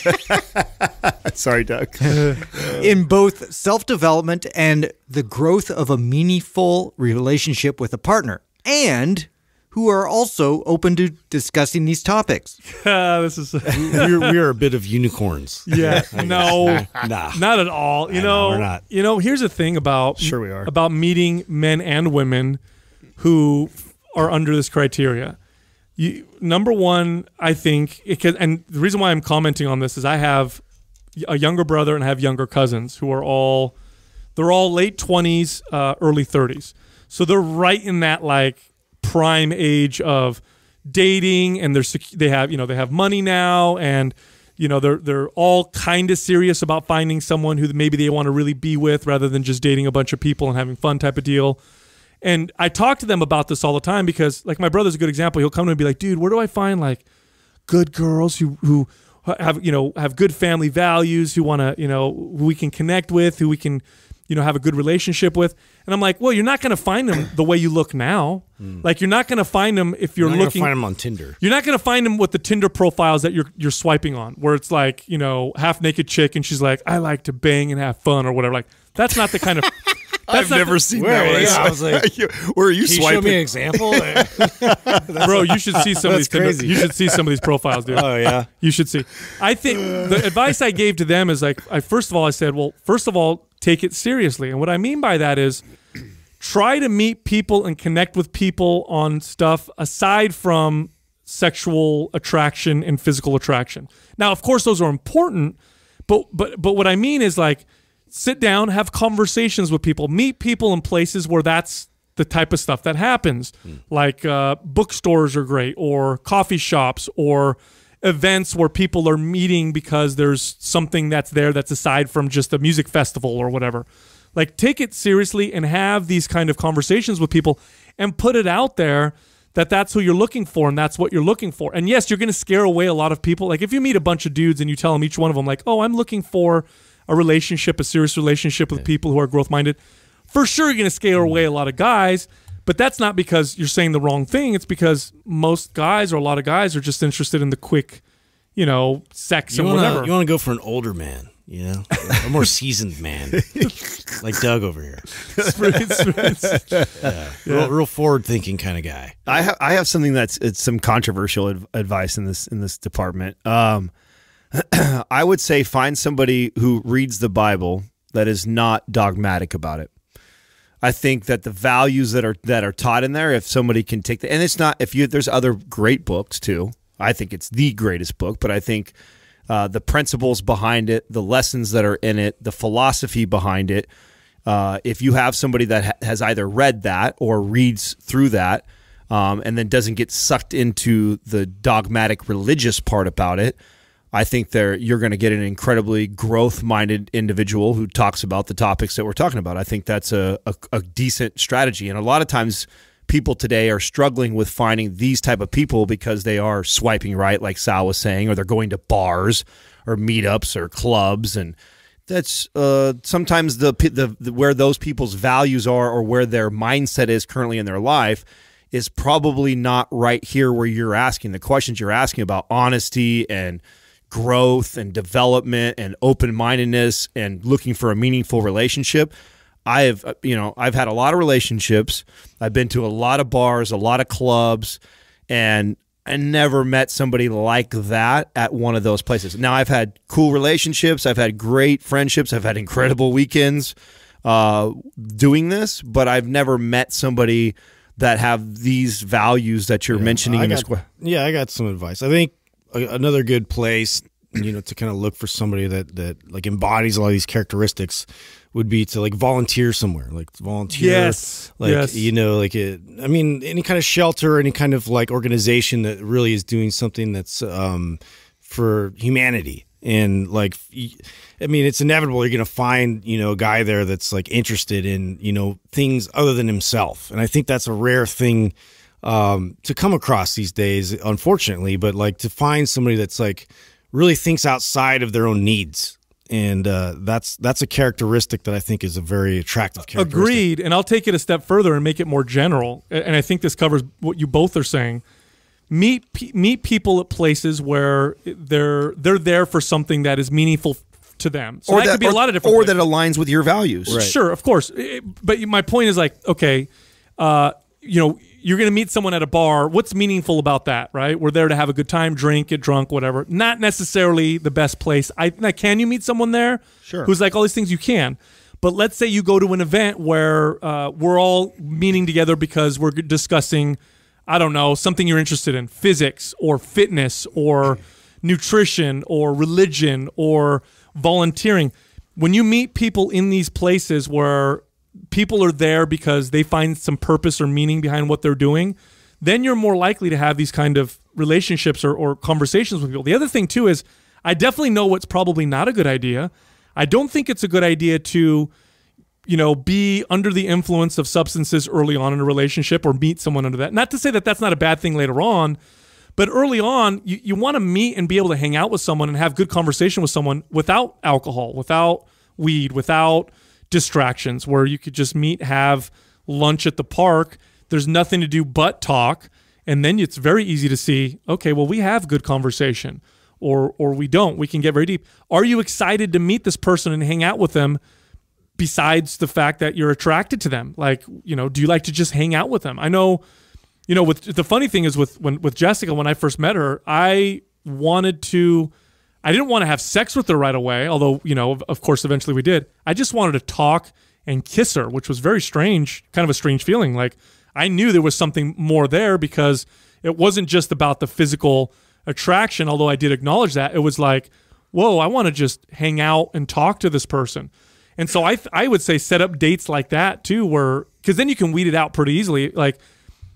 [LAUGHS] Sorry, Doug. [LAUGHS] in both self development and the growth of a meaningful relationship with a partner, and who are also open to discussing these topics. this is we're, we're, a bit of unicorns. Yeah, no, nah. not at all. You know, know, we're not. You know, here's the thing about sure we are about meeting men and women who are under this criteria. You, number one, I think, can, and the reason why I'm commenting on this is I have a younger brother and I have younger cousins who are all, they're all late 20s, uh, early 30s. So they're right in that like prime age of dating and they're, they have, you know, they have money now and, you know, they're, they're all kind of serious about finding someone who maybe they want to really be with rather than just dating a bunch of people and having fun type of deal. And I talk to them about this all the time because, like, my brother's a good example. He'll come to me and be like, dude, where do I find like good girls who, who, have you know have good family values who want to you know who we can connect with who we can you know have a good relationship with and i'm like well you're not going to find them the way you look now mm. like you're not going to find them if you're, you're looking find them on tinder you're not going to find them with the tinder profiles that you're you're swiping on where it's like you know half naked chick and she's like i like to bang and have fun or whatever like that's not the kind of I've never seen where, that. One. [LAUGHS] Yeah, I was like, [LAUGHS] where are you? Can swiping? show me an example, [LAUGHS] bro. You should see some of these. Crazy. You should see some of these profiles, dude. Oh yeah, you should see. I think the advice I gave to them is like, I first of all, I said, well, first of all, take it seriously, and what I mean by that is, try to meet people and connect with people on stuff aside from sexual attraction and physical attraction. Now, of course, those are important, but but but what I mean is like sit down, have conversations with people, meet people in places where that's the type of stuff that happens. Mm. Like uh, bookstores are great, or coffee shops, or events where people are meeting because there's something that's there that's aside from just a music festival or whatever. Like, take it seriously and have these kind of conversations with people and put it out there that that's who you're looking for and that's what you're looking for. And yes, you're going to scare away a lot of people. Like, if you meet a bunch of dudes and you tell them each one of them, like, oh, I'm looking for a relationship, a serious relationship with people who are growth minded, for sure you're going to scare mm-hmm. away a lot of guys. But that's not because you're saying the wrong thing. It's because most guys or a lot of guys are just interested in the quick, you know, sex you and wanna, whatever. You want to go for an older man, you know, a more seasoned man, [LAUGHS] like Doug over here. [LAUGHS] Yeah. Yeah. Real, real forward-thinking kind of guy. I have I have something that's it's some controversial adv advice in this in this department. Um, [CLEARS THROAT] I would say find somebody who reads the Bible that is not dogmatic about it. I think that the values that are that are taught in there, if somebody can take the and it's not if you there's other great books too. I think it's the greatest book, but I think uh, the principles behind it, the lessons that are in it, the philosophy behind it. Uh, if you have somebody that ha has either read that or reads through that, um, and then doesn't get sucked into the dogmatic religious part about it, I think there you're going to get an incredibly growth-minded individual who talks about the topics that we're talking about. I think that's a, a, a decent strategy, and a lot of times people today are struggling with finding these type of people because they are swiping right, like Sal was saying, or they're going to bars or meetups or clubs, and that's uh, sometimes the, the, the where those people's values are or where their mindset is currently in their life is probably not right here where you're asking the questions you're asking about honesty and growth and development and open-mindedness and looking for a meaningful relationship i have uh, you know i've had a lot of relationships i've been to a lot of bars a lot of clubs and I never met somebody like that at one of those places. Now I've had cool relationships, I've had great friendships, I've had incredible weekends uh, doing this, but I've never met somebody that have these values that you're yeah, in this question. Yeah, I got some advice. I think a, another good place you know to kind of look for somebody that that like embodies a lot of these characteristics would be to like volunteer somewhere like volunteer yes like yes. you know like it, i mean any kind of shelter any kind of like organization that really is doing something that's um for humanity and like i mean it's inevitable you're gonna find you know a guy there that's like interested in you know things other than himself and i think that's a rare thing um, to come across these days, unfortunately. But like to find somebody that's like really thinks outside of their own needs, and uh, that's that's a characteristic that I think is a very attractive characteristic. Agreed. And I'll take it a step further and make it more general. And I think this covers what you both are saying. Meet meet people at places where they're they're there for something that is meaningful to them. So or that, that could be or, a lot of different. Or that aligns with your values. Right. Sure, of course. but my point is like, okay, uh, you know, you're going to meet someone at a bar. What's meaningful about that, right? We're there to have a good time, drink, get drunk, whatever. Not necessarily the best place. I can you meet someone there? Sure. Who's like all these things you can. But let's say you go to an event where uh, we're all meeting together because we're discussing, I don't know, something you're interested in, physics or fitness or nutrition or religion or volunteering. When you meet people in these places where people are there because they find some purpose or meaning behind what they're doing, then you're more likely to have these kind of relationships or, or conversations with people. The other thing too is I definitely know what's probably not a good idea. I don't think it's a good idea to, you know, be under the influence of substances early on in a relationship or meet someone under that. Not to say that that's not a bad thing later on, but early on, you, you want to meet and be able to hang out with someone and have good conversation with someone without alcohol, without weed, without distractions where you could just meet, have lunch at the park. There's nothing to do but talk. And then it's very easy to see, okay, well, we have good conversation or or we don't. We can get very deep. Are you excited to meet this person and hang out with them besides the fact that you're attracted to them? Like, you know, do you like to just hang out with them? I know, you know, with the funny thing is with when with Jessica, when I first met her, I wanted to I didn't want to have sex with her right away, although, you know, of course, eventually we did. I just wanted to talk and kiss her, which was very strange, kind of a strange feeling. Like, I knew there was something more there because it wasn't just about the physical attraction, although I did acknowledge that. It was like, whoa, I want to just hang out and talk to this person. And so I, I would say set up dates like that too, where, because then you can weed it out pretty easily. Like,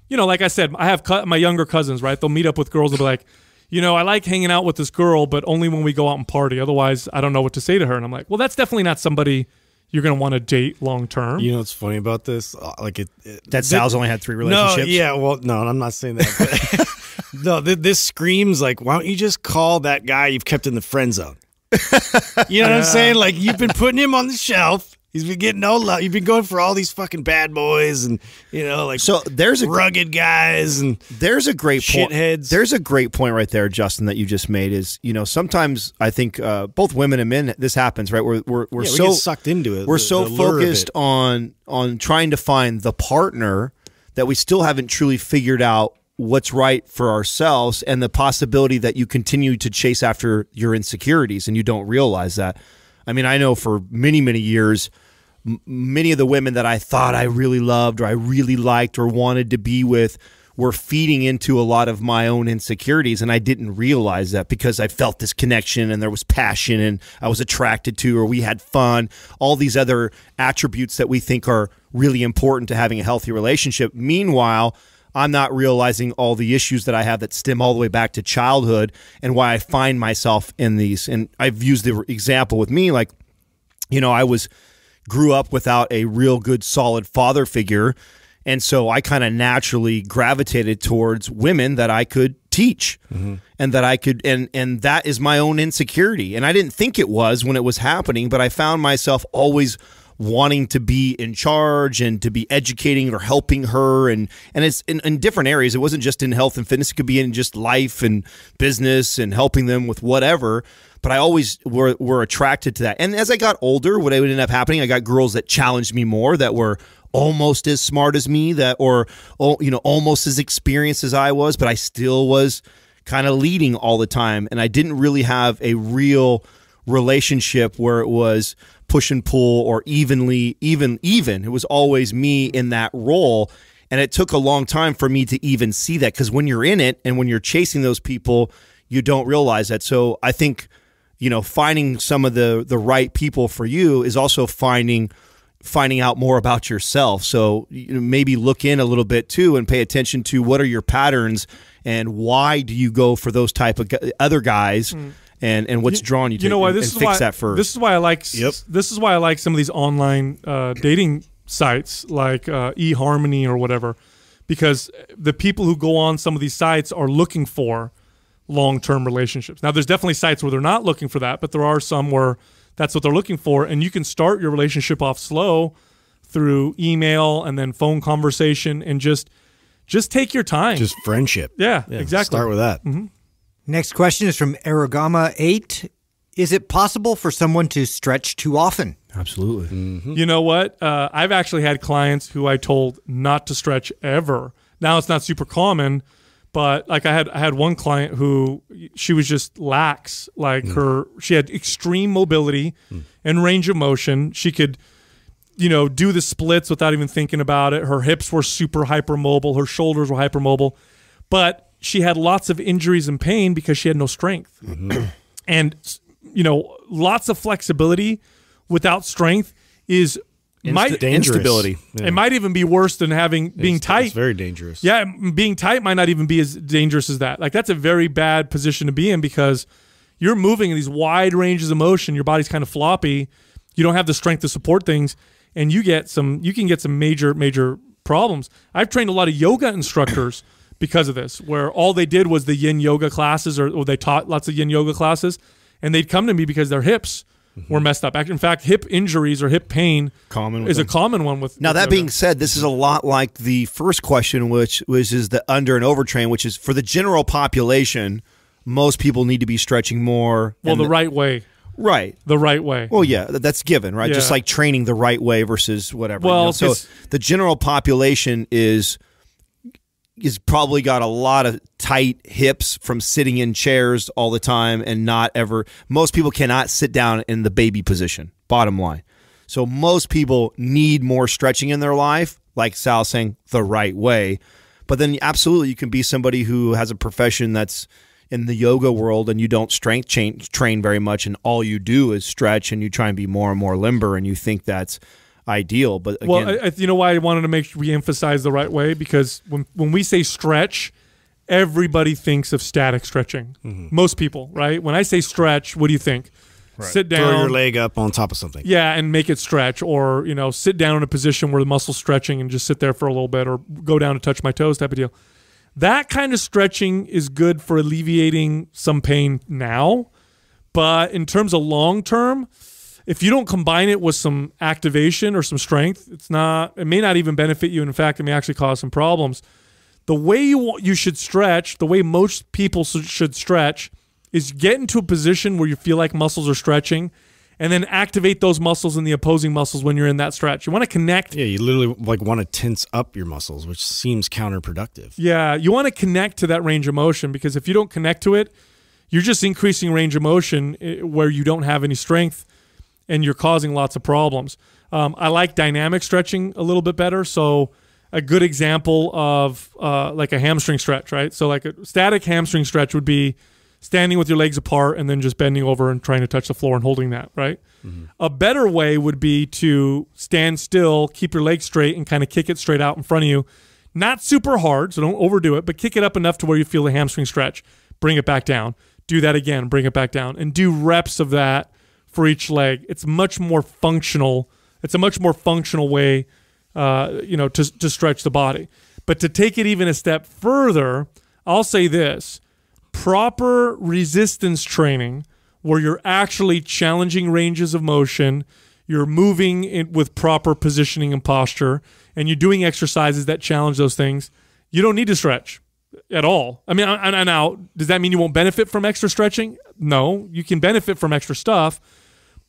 you know, like I said, I have my younger cousins, right? They'll meet up with girls and be like, you know, I like hanging out with this girl, but only when we go out and party. Otherwise, I don't know what to say to her. And I'm like, well, that's definitely not somebody you're going to want to date long term. You know what's funny about this? Uh, like it, it that Sal's only had three relationships. No, yeah, well, no, I'm not saying that. [LAUGHS] no, th this screams like, why don't you just call that guy you've kept in the friend zone? you know what I'm [LAUGHS] saying? Like you've been putting him on the shelf. He's been getting no love. He's been going for all these fucking bad boys and you know like so there's a rugged guys and there's a great point. There's a great point right there, Justin, that you just made is you know sometimes I think uh, both women and men this happens right. We're we're, we're yeah, so we sucked into it. We're the, so the focused on on trying to find the partner that we still haven't truly figured out what's right for ourselves and the possibility that you continue to chase after your insecurities and you don't realize that. I mean, I know for many, many years, m- many of the women that I thought I really loved or I really liked or wanted to be with were feeding into a lot of my own insecurities. And I didn't realize that because I felt this connection and there was passion and I was attracted to, or we had fun, all these other attributes that we think are really important to having a healthy relationship. Meanwhile, I'm not realizing all the issues that I have that stem all the way back to childhood and why I find myself in these. And I've used the example with me, like, you know, I was grew up without a real good, solid father figure. And so I kind of naturally gravitated towards women that I could teach mm -hmm. and that I could and and that is my own insecurity. And I didn't think it was when it was happening, but I found myself always wanting to be in charge and to be educating or helping her and and it's in, in different areas it wasn't just in health and fitness it could be in just life and business and helping them with whatever but I always were, were attracted to that. And as I got older, what would end up happening, I got girls that challenged me more that were almost as smart as me that or you know almost as experienced as I was, but I still was kind of leading all the time and I didn't really have a real relationship where it was push and pull or evenly even even it was always me in that role and it took a long time for me to even see that because when you're in it and when you're chasing those people you don't realize that so i think you know finding some of the the right people for you is also finding finding out more about yourself so you know, maybe look in a little bit too and pay attention to what are your patterns and why do you go for those type of other guys mm and and what's drawn you, you to know why and, this and is fix why, that first. This is why I like yep. this is why I like some of these online uh, dating sites like uh, eHarmony or whatever, because the people who go on some of these sites are looking for long-term relationships. Now, there's definitely sites where they're not looking for that, but there are some where that's what they're looking for, and you can start your relationship off slow through email and then phone conversation and just just take your time. Just friendship. Yeah, yeah exactly. Start with that. -hmm. Next question is from Aragama8. Is it possible for someone to stretch too often? Absolutely. Mm-hmm. You know what? Uh, I've actually had clients who I told not to stretch ever. Now it's not super common, but like I had I had one client who she was just lax, like mm. her she had extreme mobility mm. and range of motion. She could you know, do the splits without even thinking about it. Her hips were super hypermobile, her shoulders were hypermobile. But she had lots of injuries and pain because she had no strength. Mm-hmm. and you know, lots of flexibility without strength is Insta- might instability. Yeah. It might even be worse than having being it's, tight. It's very dangerous. Yeah, being tight might not even be as dangerous as that. Like that's a very bad position to be in because you're moving in these wide ranges of motion. Your body's kind of floppy. You don't have the strength to support things, and you get some. You can get some major major problems. I've trained a lot of yoga instructors because of this, where all they did was the yin yoga classes, or, or they taught lots of yin yoga classes, and they'd come to me because their hips were mm-hmm. messed up. In fact, hip injuries or hip pain common is them. a common one with. Now with that yoga. being said, this is a lot like the first question, which which is the under and overtrain, which is for the general population, most people need to be stretching more. Well, the, the, right way. Right. The right way. Well, yeah, that's given, right? Yeah. Just like training the right way versus whatever. Well, you know? so the general population is has probably got a lot of tight hips from sitting in chairs all the time and not ever. Most people cannot sit down in the baby position, bottom line. So most people need more stretching in their life, like Sal saying, the right way. But then absolutely, you can be somebody who has a profession that's in the yoga world and you don't strength change, train very much and all you do is stretch and you try and be more and more limber and you think that's ideal. But again, well, I, you know why I wanted to make we emphasize the right way because when when we say stretch, everybody thinks of static stretching. Mm-hmm. Most people, right? When I say stretch, what do you think? Right. Sit down, throw your leg up on top of something. Yeah, and make it stretch, or you know, sit down in a position where the muscle's stretching and just sit there for a little bit, or go down and touch my toes, type of deal. That kind of stretching is good for alleviating some pain now, but in terms of long term, if you don't combine it with some activation or some strength, it's not. It may not even benefit you. In fact, it may actually cause some problems. The way you want, you should stretch, the way most people should stretch, is get into a position where you feel like muscles are stretching, and then activate those muscles and the opposing muscles when you're in that stretch. You want to connect. Yeah, you literally like want to tense up your muscles, which seems counterproductive. Yeah, you want to connect to that range of motion because if you don't connect to it, you're just increasing range of motion eh, where you don't have any strength and you're causing lots of problems. Um, I like dynamic stretching a little bit better. So a good example of uh, like a hamstring stretch, right? So like a static hamstring stretch would be standing with your legs apart and then just bending over and trying to touch the floor and holding that, right? Mm -hmm. A better way would be to stand still, keep your legs straight, and kind of kick it straight out in front of you. Not super hard, so don't overdo it, but kick it up enough to where you feel the hamstring stretch. Bring it back down. Do that again. Bring it back down, and do reps of that for each leg. It's much more functional. It's a much more functional way, uh, you know, to, to stretch the body. But to take it even a step further, I'll say this proper resistance training, where you're actually challenging ranges of motion, you're moving it with proper positioning and posture, and you're doing exercises that challenge those things, you don't need to stretch at all. I mean, now, does that mean you won't benefit from extra stretching? No, you can benefit from extra stuff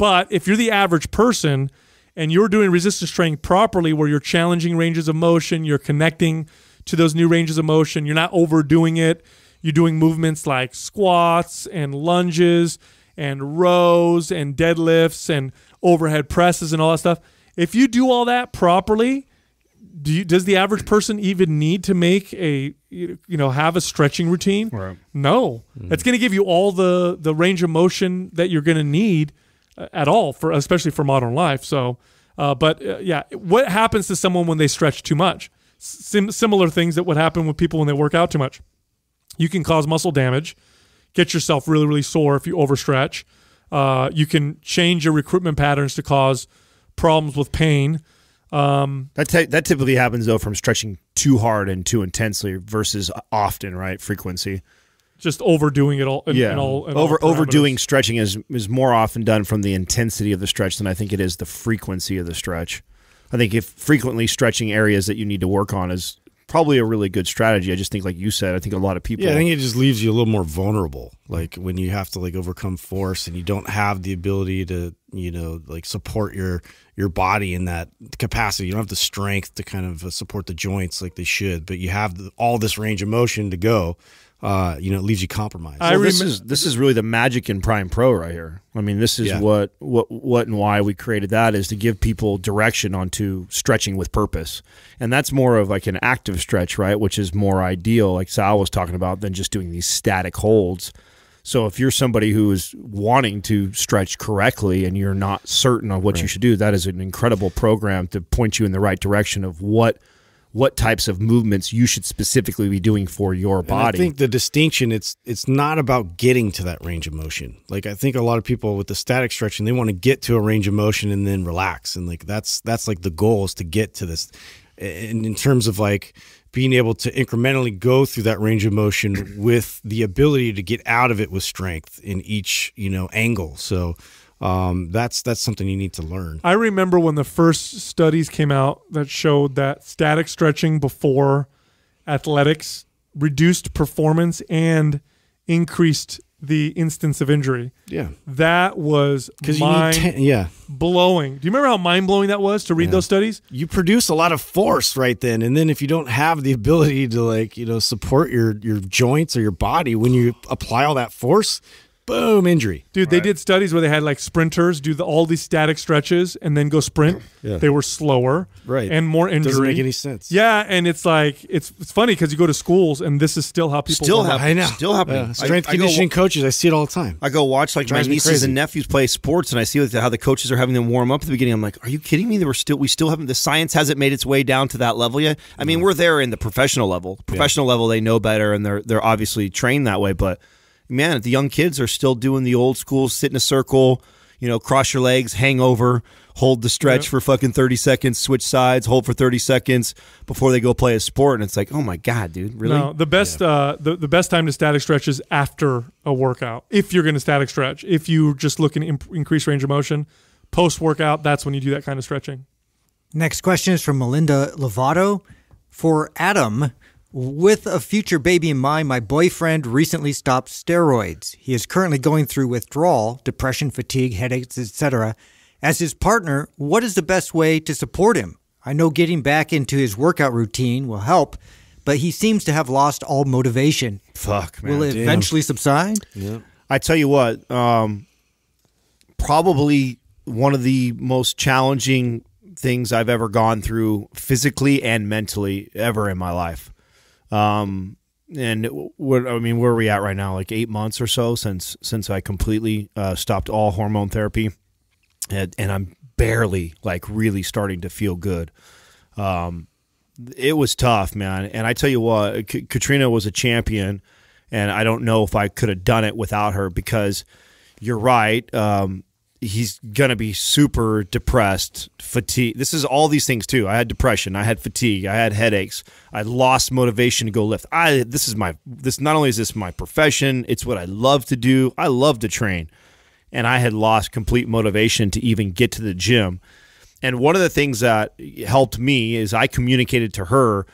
but if you're the average person and you're doing resistance training properly, where you're challenging ranges of motion, you're connecting to those new ranges of motion, you're not overdoing it, you're doing movements like squats and lunges and rows and deadlifts and overhead presses and all that stuff. If you do all that properly, do you, does the average person even need to make a you know have a stretching routine? Right. No, mm. that's going to give you all the the range of motion that you're going to need at all for especially for modern life. So, uh, but uh, yeah, what happens to someone when they stretch too much? Sim similar things that would happen with people when they work out too much. You can cause muscle damage, get yourself really really sore if you overstretch. Uh, you can change your recruitment patterns to cause problems with pain. Um, that that typically happens though from stretching too hard and too intensely versus uh, often, right? Frequency just overdoing it all. yeah, all, over overdoing stretching is is more often done from the intensity of the stretch than I think it is the frequency of the stretch. I think if frequently stretching areas that you need to work on is probably a really good strategy. I just think, like you said, I think a lot of people. Yeah, I think it just leaves you a little more vulnerable. Like when you have to like overcome force and you don't have the ability to you know like support your your body in that capacity you don't have the strength to kind of uh, support the joints like they should but you have all this range of motion to go uh, you know it leaves you compromised well, this is this is really the magic in prime pro right here i mean this is yeah. what what what and why we created that is to give people direction onto stretching with purpose and that's more of like an active stretch right which is more ideal like sal was talking about than just doing these static holds so if you're somebody who is wanting to stretch correctly and you're not certain on what right. you should do, that is an incredible program to point you in the right direction of what what types of movements you should specifically be doing for your body. And I think the distinction it's it's not about getting to that range of motion. Like I think a lot of people with the static stretching, they want to get to a range of motion and then relax. And like that's that's like the goal is to get to this. And in terms of like being able to incrementally go through that range of motion [CLEARS THROAT] with the ability to get out of it with strength in each you know angle so um, that's that's something you need to learn i remember when the first studies came out that showed that static stretching before athletics reduced performance and increased the instance of injury. Yeah. That was mind ten, yeah. blowing. Do you remember how mind blowing that was to read yeah. those studies? You produce a lot of force right then. And then if you don't have the ability to like, you know, support your your joints or your body when you apply all that force, boom, injury. Dude, right. they did studies where they had like sprinters do the, all these static stretches and then go sprint. Yeah. They were slower, right, and more injury. Doesn't make any sense. Yeah, and it's like it's, it's funny because you go to schools and this is still how people still happen. I know, still happening. strength I, conditioning I go, coaches, I see it all the time. I go watch like my nieces crazy. and nephews play sports, and I see how the coaches are having them warm up at the beginning. I'm like, are you kidding me? They were still we still haven't. The science hasn't made its way down to that level yet. I mean, we're there in the professional level. Professional yeah. level, they know better, and they're they're obviously trained that way, but man, the young kids are still doing the old school sit in a circle, you know, cross your legs, hang over, hold the stretch yeah. for fucking 30 seconds, switch sides, hold for 30 seconds before they go play a sport. And it's like, oh my God, dude, really? No, the best, yeah. uh, the, the best time to static stretch is after a workout. If you're going to static stretch, if you're just looking to increase range of motion, post workout, that's when you do that kind of stretching. Next question is from Melinda Lovato. For Adam, with a future baby in mind, my boyfriend recently stopped steroids. He is currently going through withdrawal, depression, fatigue, headaches, etc. As his partner, what is the best way to support him? I know getting back into his workout routine will help, but he seems to have lost all motivation. Fuck, man. Will it damn. eventually subside? Yeah. I tell you what, um, probably one of the most challenging things I've ever gone through physically and mentally ever in my life um, and what I mean, where are we at right now? Like eight months or so since since I completely uh, stopped all hormone therapy, and, and, I'm barely like really starting to feel good. Um, it was tough, man. And I tell you what, K Katrina was a champion, and I don't know if I could have done it without her because you're right. Um, he's gonna be super depressed, fatigue. This is all these things too. I had depression, I had fatigue, I had headaches, I lost motivation to go lift. I this is my this not only is this my profession, it's what I love to do. I love to train, and I had lost complete motivation to even get to the gym. And one of the things that helped me is I communicated to her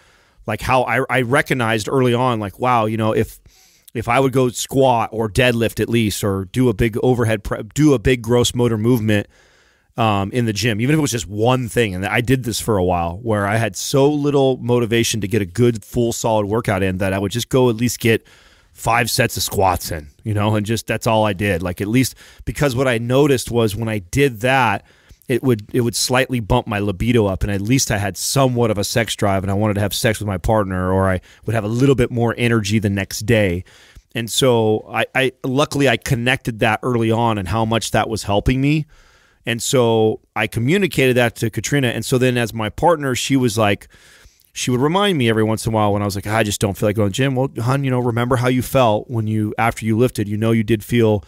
like how I, I recognized early on like wow you know if if I would go squat or deadlift at least, or do a big overhead prep, do a big gross motor movement um, in the gym, even if it was just one thing. And I did this for a while where I had so little motivation to get a good, full, solid workout in that I would just go at least get five sets of squats in, you know, and just that's all I did. Like at least because what I noticed was when I did that, it would it would slightly bump my libido up and at least I had somewhat of a sex drive and I wanted to have sex with my partner or I would have a little bit more energy the next day. And so I, I luckily I connected that early on and how much that was helping me. And so I communicated that to Katrina. And so then as my partner, she was like, she would remind me every once in a while when I was like, I just don't feel like going to the gym. Well, hun, you know, remember how you felt when you after you lifted. You know you did feel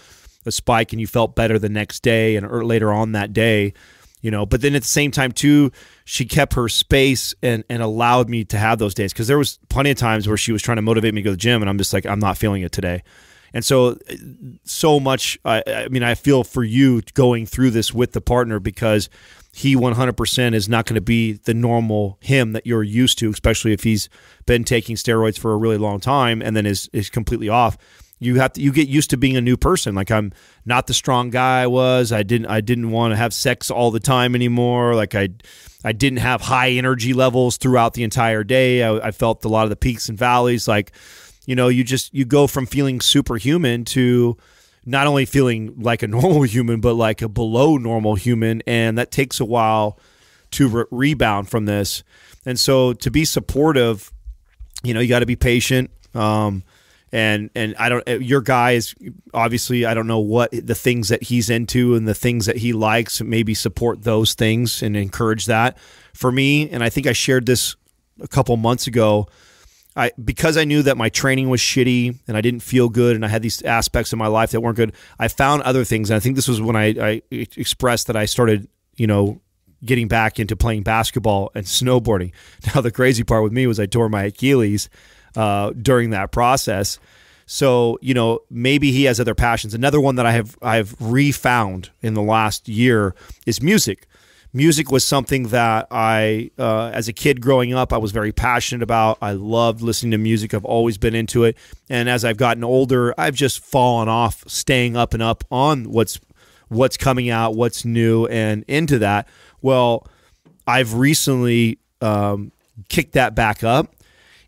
a spike and you felt better the next day and or er, later on that day you know but then at the same time too she kept her space and and allowed me to have those days because there was plenty of times where she was trying to motivate me to go to the gym and i'm just like i'm not feeling it today and so uh, so much I, I mean i feel for you going through this with the partner because he 100% is not going to be the normal him that you're used to especially if he's been taking steroids for a really long time and then is is completely off you have to you get used to being a new person like i'm not the strong guy i was i didn't i didn't want to have sex all the time anymore like i i didn't have high energy levels throughout the entire day i, I felt a lot of the peaks and valleys like you know you just you go from feeling superhuman to not only feeling like a [LAUGHS] normal human but like a below normal human and that takes a while to re rebound from this and so to be supportive you know you got to be patient um, and and I don't uh, your guy is obviously I don't know what the things that he's into and the things that he likes maybe support those things and encourage that for me and I think I shared this a couple months ago I because I knew that my training was shitty and I didn't feel good and I had these aspects of my life that weren't good I found other things and I think this was when I, I expressed that I started you know getting back into playing basketball and snowboarding [LAUGHS] now the crazy part with me was I tore my Achilles uh, during that process. So you know, maybe he has other passions. Another one that I have I've refound in the last year is music. Music was something that I, uh, as a kid growing up, I was very passionate about. I loved listening to music. I've always been into it. And as I've gotten older, I've just fallen off staying up and up on what's what's coming out, what's new, and into that. Well, I've recently um, kicked that back up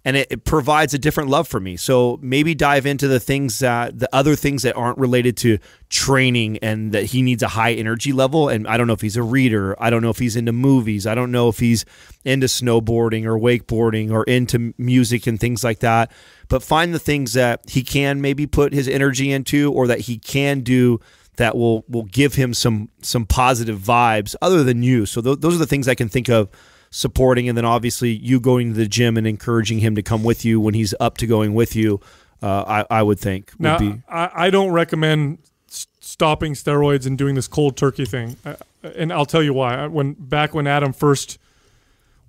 and it, it, provides a different love for me. So maybe dive into the things that the other things that aren't related to training and that he needs a high energy level. And I don't know if he's a reader. I don't know if he's into movies. I don't know if he's into snowboarding or wakeboarding or into music and things like that. But find the things that he can maybe put his energy into or that he can do that will will give him some some positive vibes other than you. So th those are the things I can think of supporting, and then obviously you going to the gym and encouraging him to come with you when he's up to going with you. Uh, I, I would think. Now, be. I, I don't recommend stopping steroids and doing this cold turkey thing, uh, uh, and I'll tell you why. When back when Adam first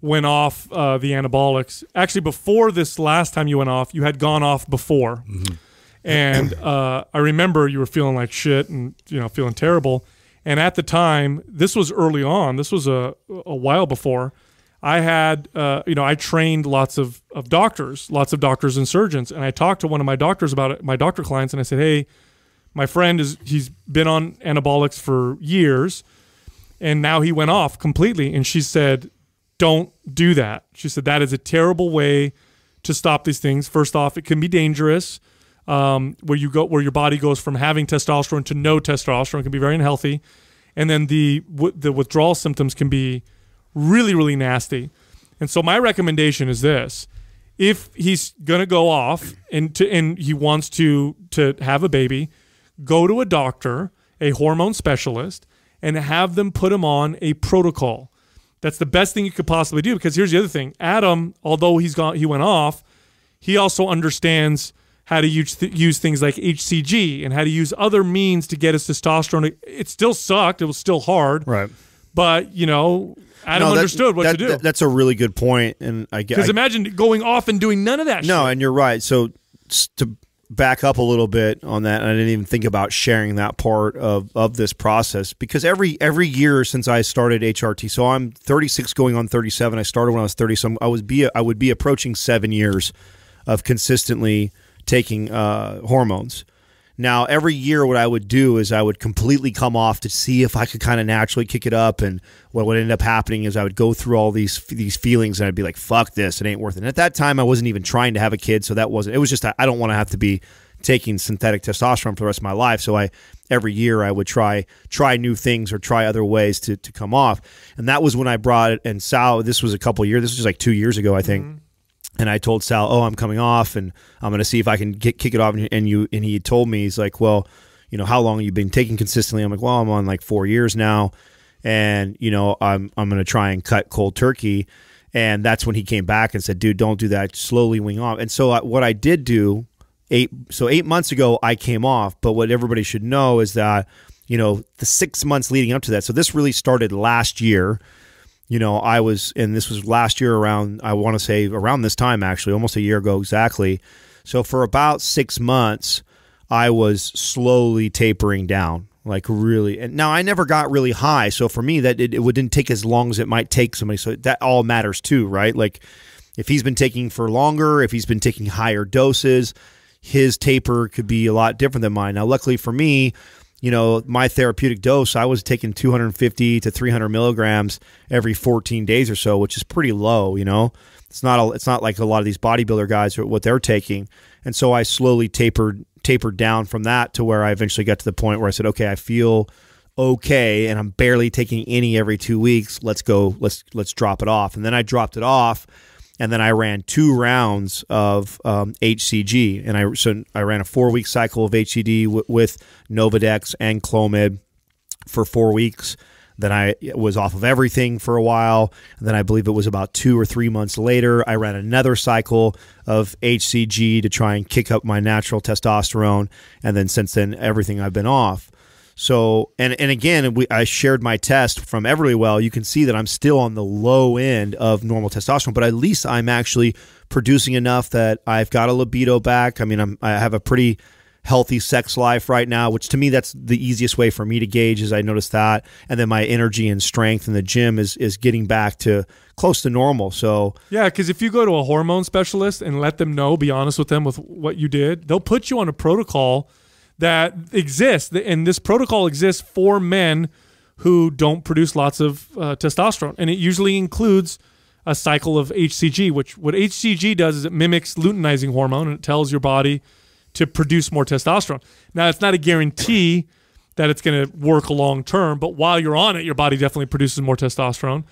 went off uh, the anabolics, actually before this last time you went off, you had gone off before, mm -hmm. and uh, I remember you were feeling like shit and you know feeling terrible. And at the time, this was early on. This was a a while before I had, uh, you know, I trained lots of, of doctors, lots of doctors and surgeons. And I talked to one of my doctors about it, my doctor clients, and I said, hey, my friend is, he's been on anabolics for years and now he went off completely. And she said, don't do that. She said, that is a terrible way to stop these things. First off, it can be dangerous. Um, where you go, where your body goes from having testosterone to no testosterone can be very unhealthy, and then the the withdrawal symptoms can be really, really nasty. And so my recommendation is this: if he's gonna go off and to, and he wants to to have a baby, go to a doctor, a hormone specialist, and have them put him on a protocol. That's the best thing you could possibly do. Because here's the other thing: Adam, although he's gone, he went off. He also understands how to use, th use things like HCG and how to use other means to get his testosterone. It still sucked. It was still hard. Right. But you know, Adam no, that, understood what that, to do. That, that's a really good point, and I because imagine going off and doing none of that. No, shit. and you're right. So to back up a little bit on that, I didn't even think about sharing that part of of this process because every every year since I started HRT, so I'm 36 going on 37. I started when I was 30, so I was be I would be approaching seven years of consistently taking uh, hormones. Now, every year, what I would do is I would completely come off to see if I could kind of naturally kick it up. And what would end up happening is I would go through all these these feelings, and I'd be like, "Fuck this, it ain't worth it." And at that time, I wasn't even trying to have a kid, so that wasn't. It was just I don't want to have to be taking synthetic testosterone for the rest of my life. So I every year I would try try new things or try other ways to to come off. And that was when I brought it. And Sal, this was a couple years. This was like two years ago, I think. Mm -hmm and I told Sal, "Oh, I'm coming off, and I'm going to see if I can get, kick it off." And you and he told me, he's like, "Well, you know, how long have you been taking consistently?" I'm like, "Well, I'm on like four years now, and you know, I'm I'm going to try and cut cold turkey." And that's when he came back and said, "Dude, don't do that. Slowly wing off." And so I, uh, what I did do eight so eight months ago, I came off. But what everybody should know is that you know the six months leading up to that. So this really started last year you know, I was, and this was last year around, I want to say around this time actually, almost a year ago exactly. So for about six months, I was slowly tapering down, like really. And now I never got really high. So for me, that it, it didn't take as long as it might take somebody. So that all matters too, right? Like if he's been taking for longer, if he's been taking higher doses, his taper could be a lot different than mine. Now, luckily for me, you know, my therapeutic dose, I was taking 250 to 300 milligrams every 14 days or so, which is pretty low. You know, it's not a, it's not like a lot of these bodybuilder guys what they're taking. And so I slowly tapered tapered down from that to where I eventually got to the point where I said, okay, I feel okay, and I'm barely taking any every two weeks. Let's go. Let's let's drop it off. And then I dropped it off and then I ran two rounds of um, HCG, and I so I ran a four week cycle of HCD with Novadex and Clomid for four weeks. Then I was off of everything for a while. And then I believe it was about two or three months later, I ran another cycle of HCG to try and kick up my natural testosterone. And then since then, everything I've been off. So and and again, we, I shared my test from Everlywell. You can see that I'm still on the low end of normal testosterone, but at least I'm actually producing enough that I've got a libido back. I mean, I'm, I have a pretty healthy sex life right now, which to me that's the easiest way for me to gauge is I notice that. And then my energy and strength in the gym is is getting back to close to normal. So Yeah, because if you go to a hormone specialist and let them know, be honest with them with what you did, they'll put you on a protocol that exists, and this protocol exists for men who don't produce lots of uh, testosterone, and it usually includes a cycle of HCG. Which what HCG does is it mimics luteinizing hormone, and it tells your body to produce more testosterone. Now, it's not a guarantee that it's going to work long term, but while you're on it, your body definitely produces more testosterone.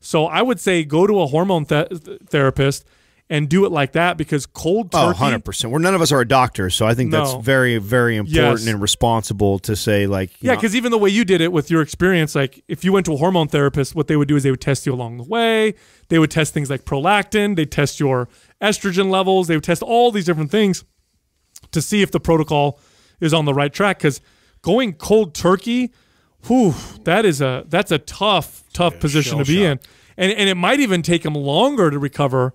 So I would say go to a hormone th therapist and do it like that because cold oh, turkey. Oh, 100%. Well, none of us are a doctor, so I think no. that's very, very important yes. and responsible to say, like, yeah, because even the way you did it with your experience, like, if you went to a hormone therapist, what they would do is they would test you along the way. They would test things like prolactin, they test your estrogen levels, they would test all these different things to see if the protocol is on the right track because going cold turkey, whew, that is a that's a tough, tough yeah, position to be shot. in. And, and it might even take them longer to recover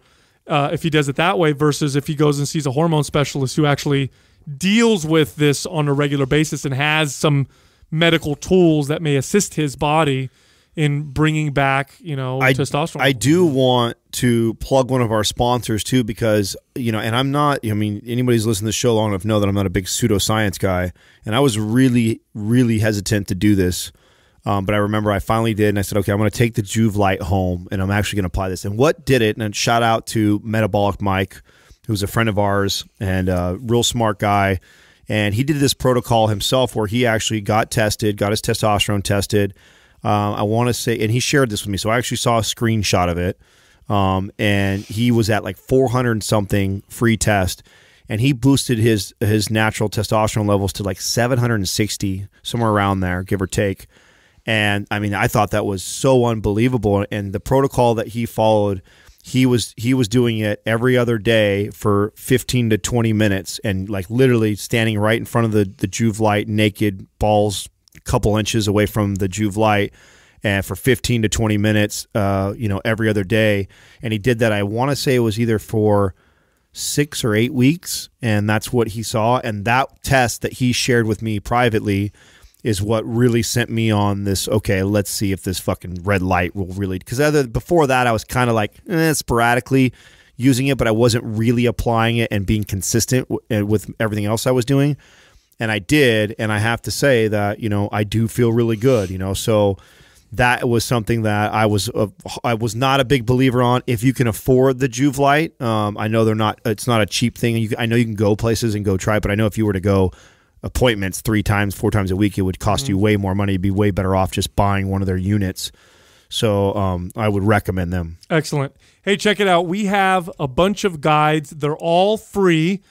uh, if he does it that way versus if he goes and sees a hormone specialist who actually deals with this on a regular basis and has some medical tools that may assist his body in bringing back, you know, I, testosterone. I do want to plug one of our sponsors too, because you know, and I'm not. I mean, anybody's listened to the show long enough know that I'm not a big pseudoscience guy, and I was really, really hesitant to do this um, but I remember I finally did, and I said, okay, I'm going to take the Juve Light home, and I'm actually going to apply this. And what did it? And shout out to Metabolic Mike, who's a friend of ours and a real smart guy. And he did this protocol himself where he actually got tested, got his testosterone tested. Uh, I want to say, and he shared this with me. So I actually saw a screenshot of it. Um, and he was at like 400 something free test and he boosted his his natural testosterone levels to like 760 somewhere around there give or take and I mean, I thought that was so unbelievable. And the protocol that he followed, he was he was doing it every other day for 15 to 20 minutes and like literally standing right in front of the, the juve light naked balls a couple inches away from the juve light and for 15 to 20 minutes uh, you know every other day and he did that i want to say it was either for six or eight weeks and that's what he saw and that test that he shared with me privately is what really sent me on this. Okay, let's see if this fucking red light will really because other before that I was kind of like eh, sporadically using it, but I wasn't really applying it and being consistent eh, with everything else I was doing. And I did, and I have to say that you know I do feel really good. You know, so that was something that I was a, uh, I was not a big believer on. If you can afford the Juve Light, um, I know they're not. It's not a cheap thing. You, I know you can go places and go try, but I know if you were to go appointments three times, four times a week, it would cost mm -hmm. you way more money. You'd be way better off just buying one of their units. So um, I would recommend them. Excellent. Hey, check it out. We have a bunch of guides. They're all free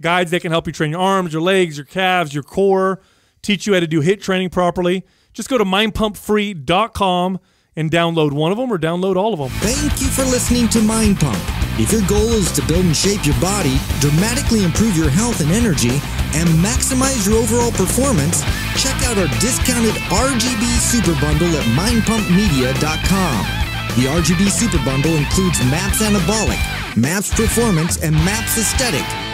guides that can help you train your arms, your legs, your calves, your core, teach you how to do hit training properly. Just go to mindpumpfree.com and download one of them or download all of them. Thank you for listening to Mind Pump. If your goal is to build and shape your body, dramatically improve your health and energy, and maximize your overall performance, check out our discounted RGB Super Bundle at mindpumpmedia.com. The RGB Super Bundle includes MAPS Anabolic, MAPS Performance, and MAPS Aesthetic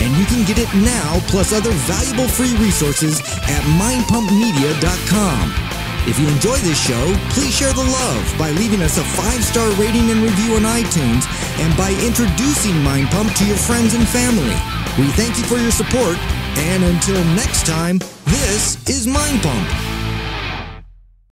and you can get it now, plus other valuable free resources at mindpumpmedia.com. If you enjoy this show, please share the love by leaving us a five star rating and review on iTunes and by introducing Mind Pump to your friends and family. We thank you for your support, and until next time, this is Mind Pump.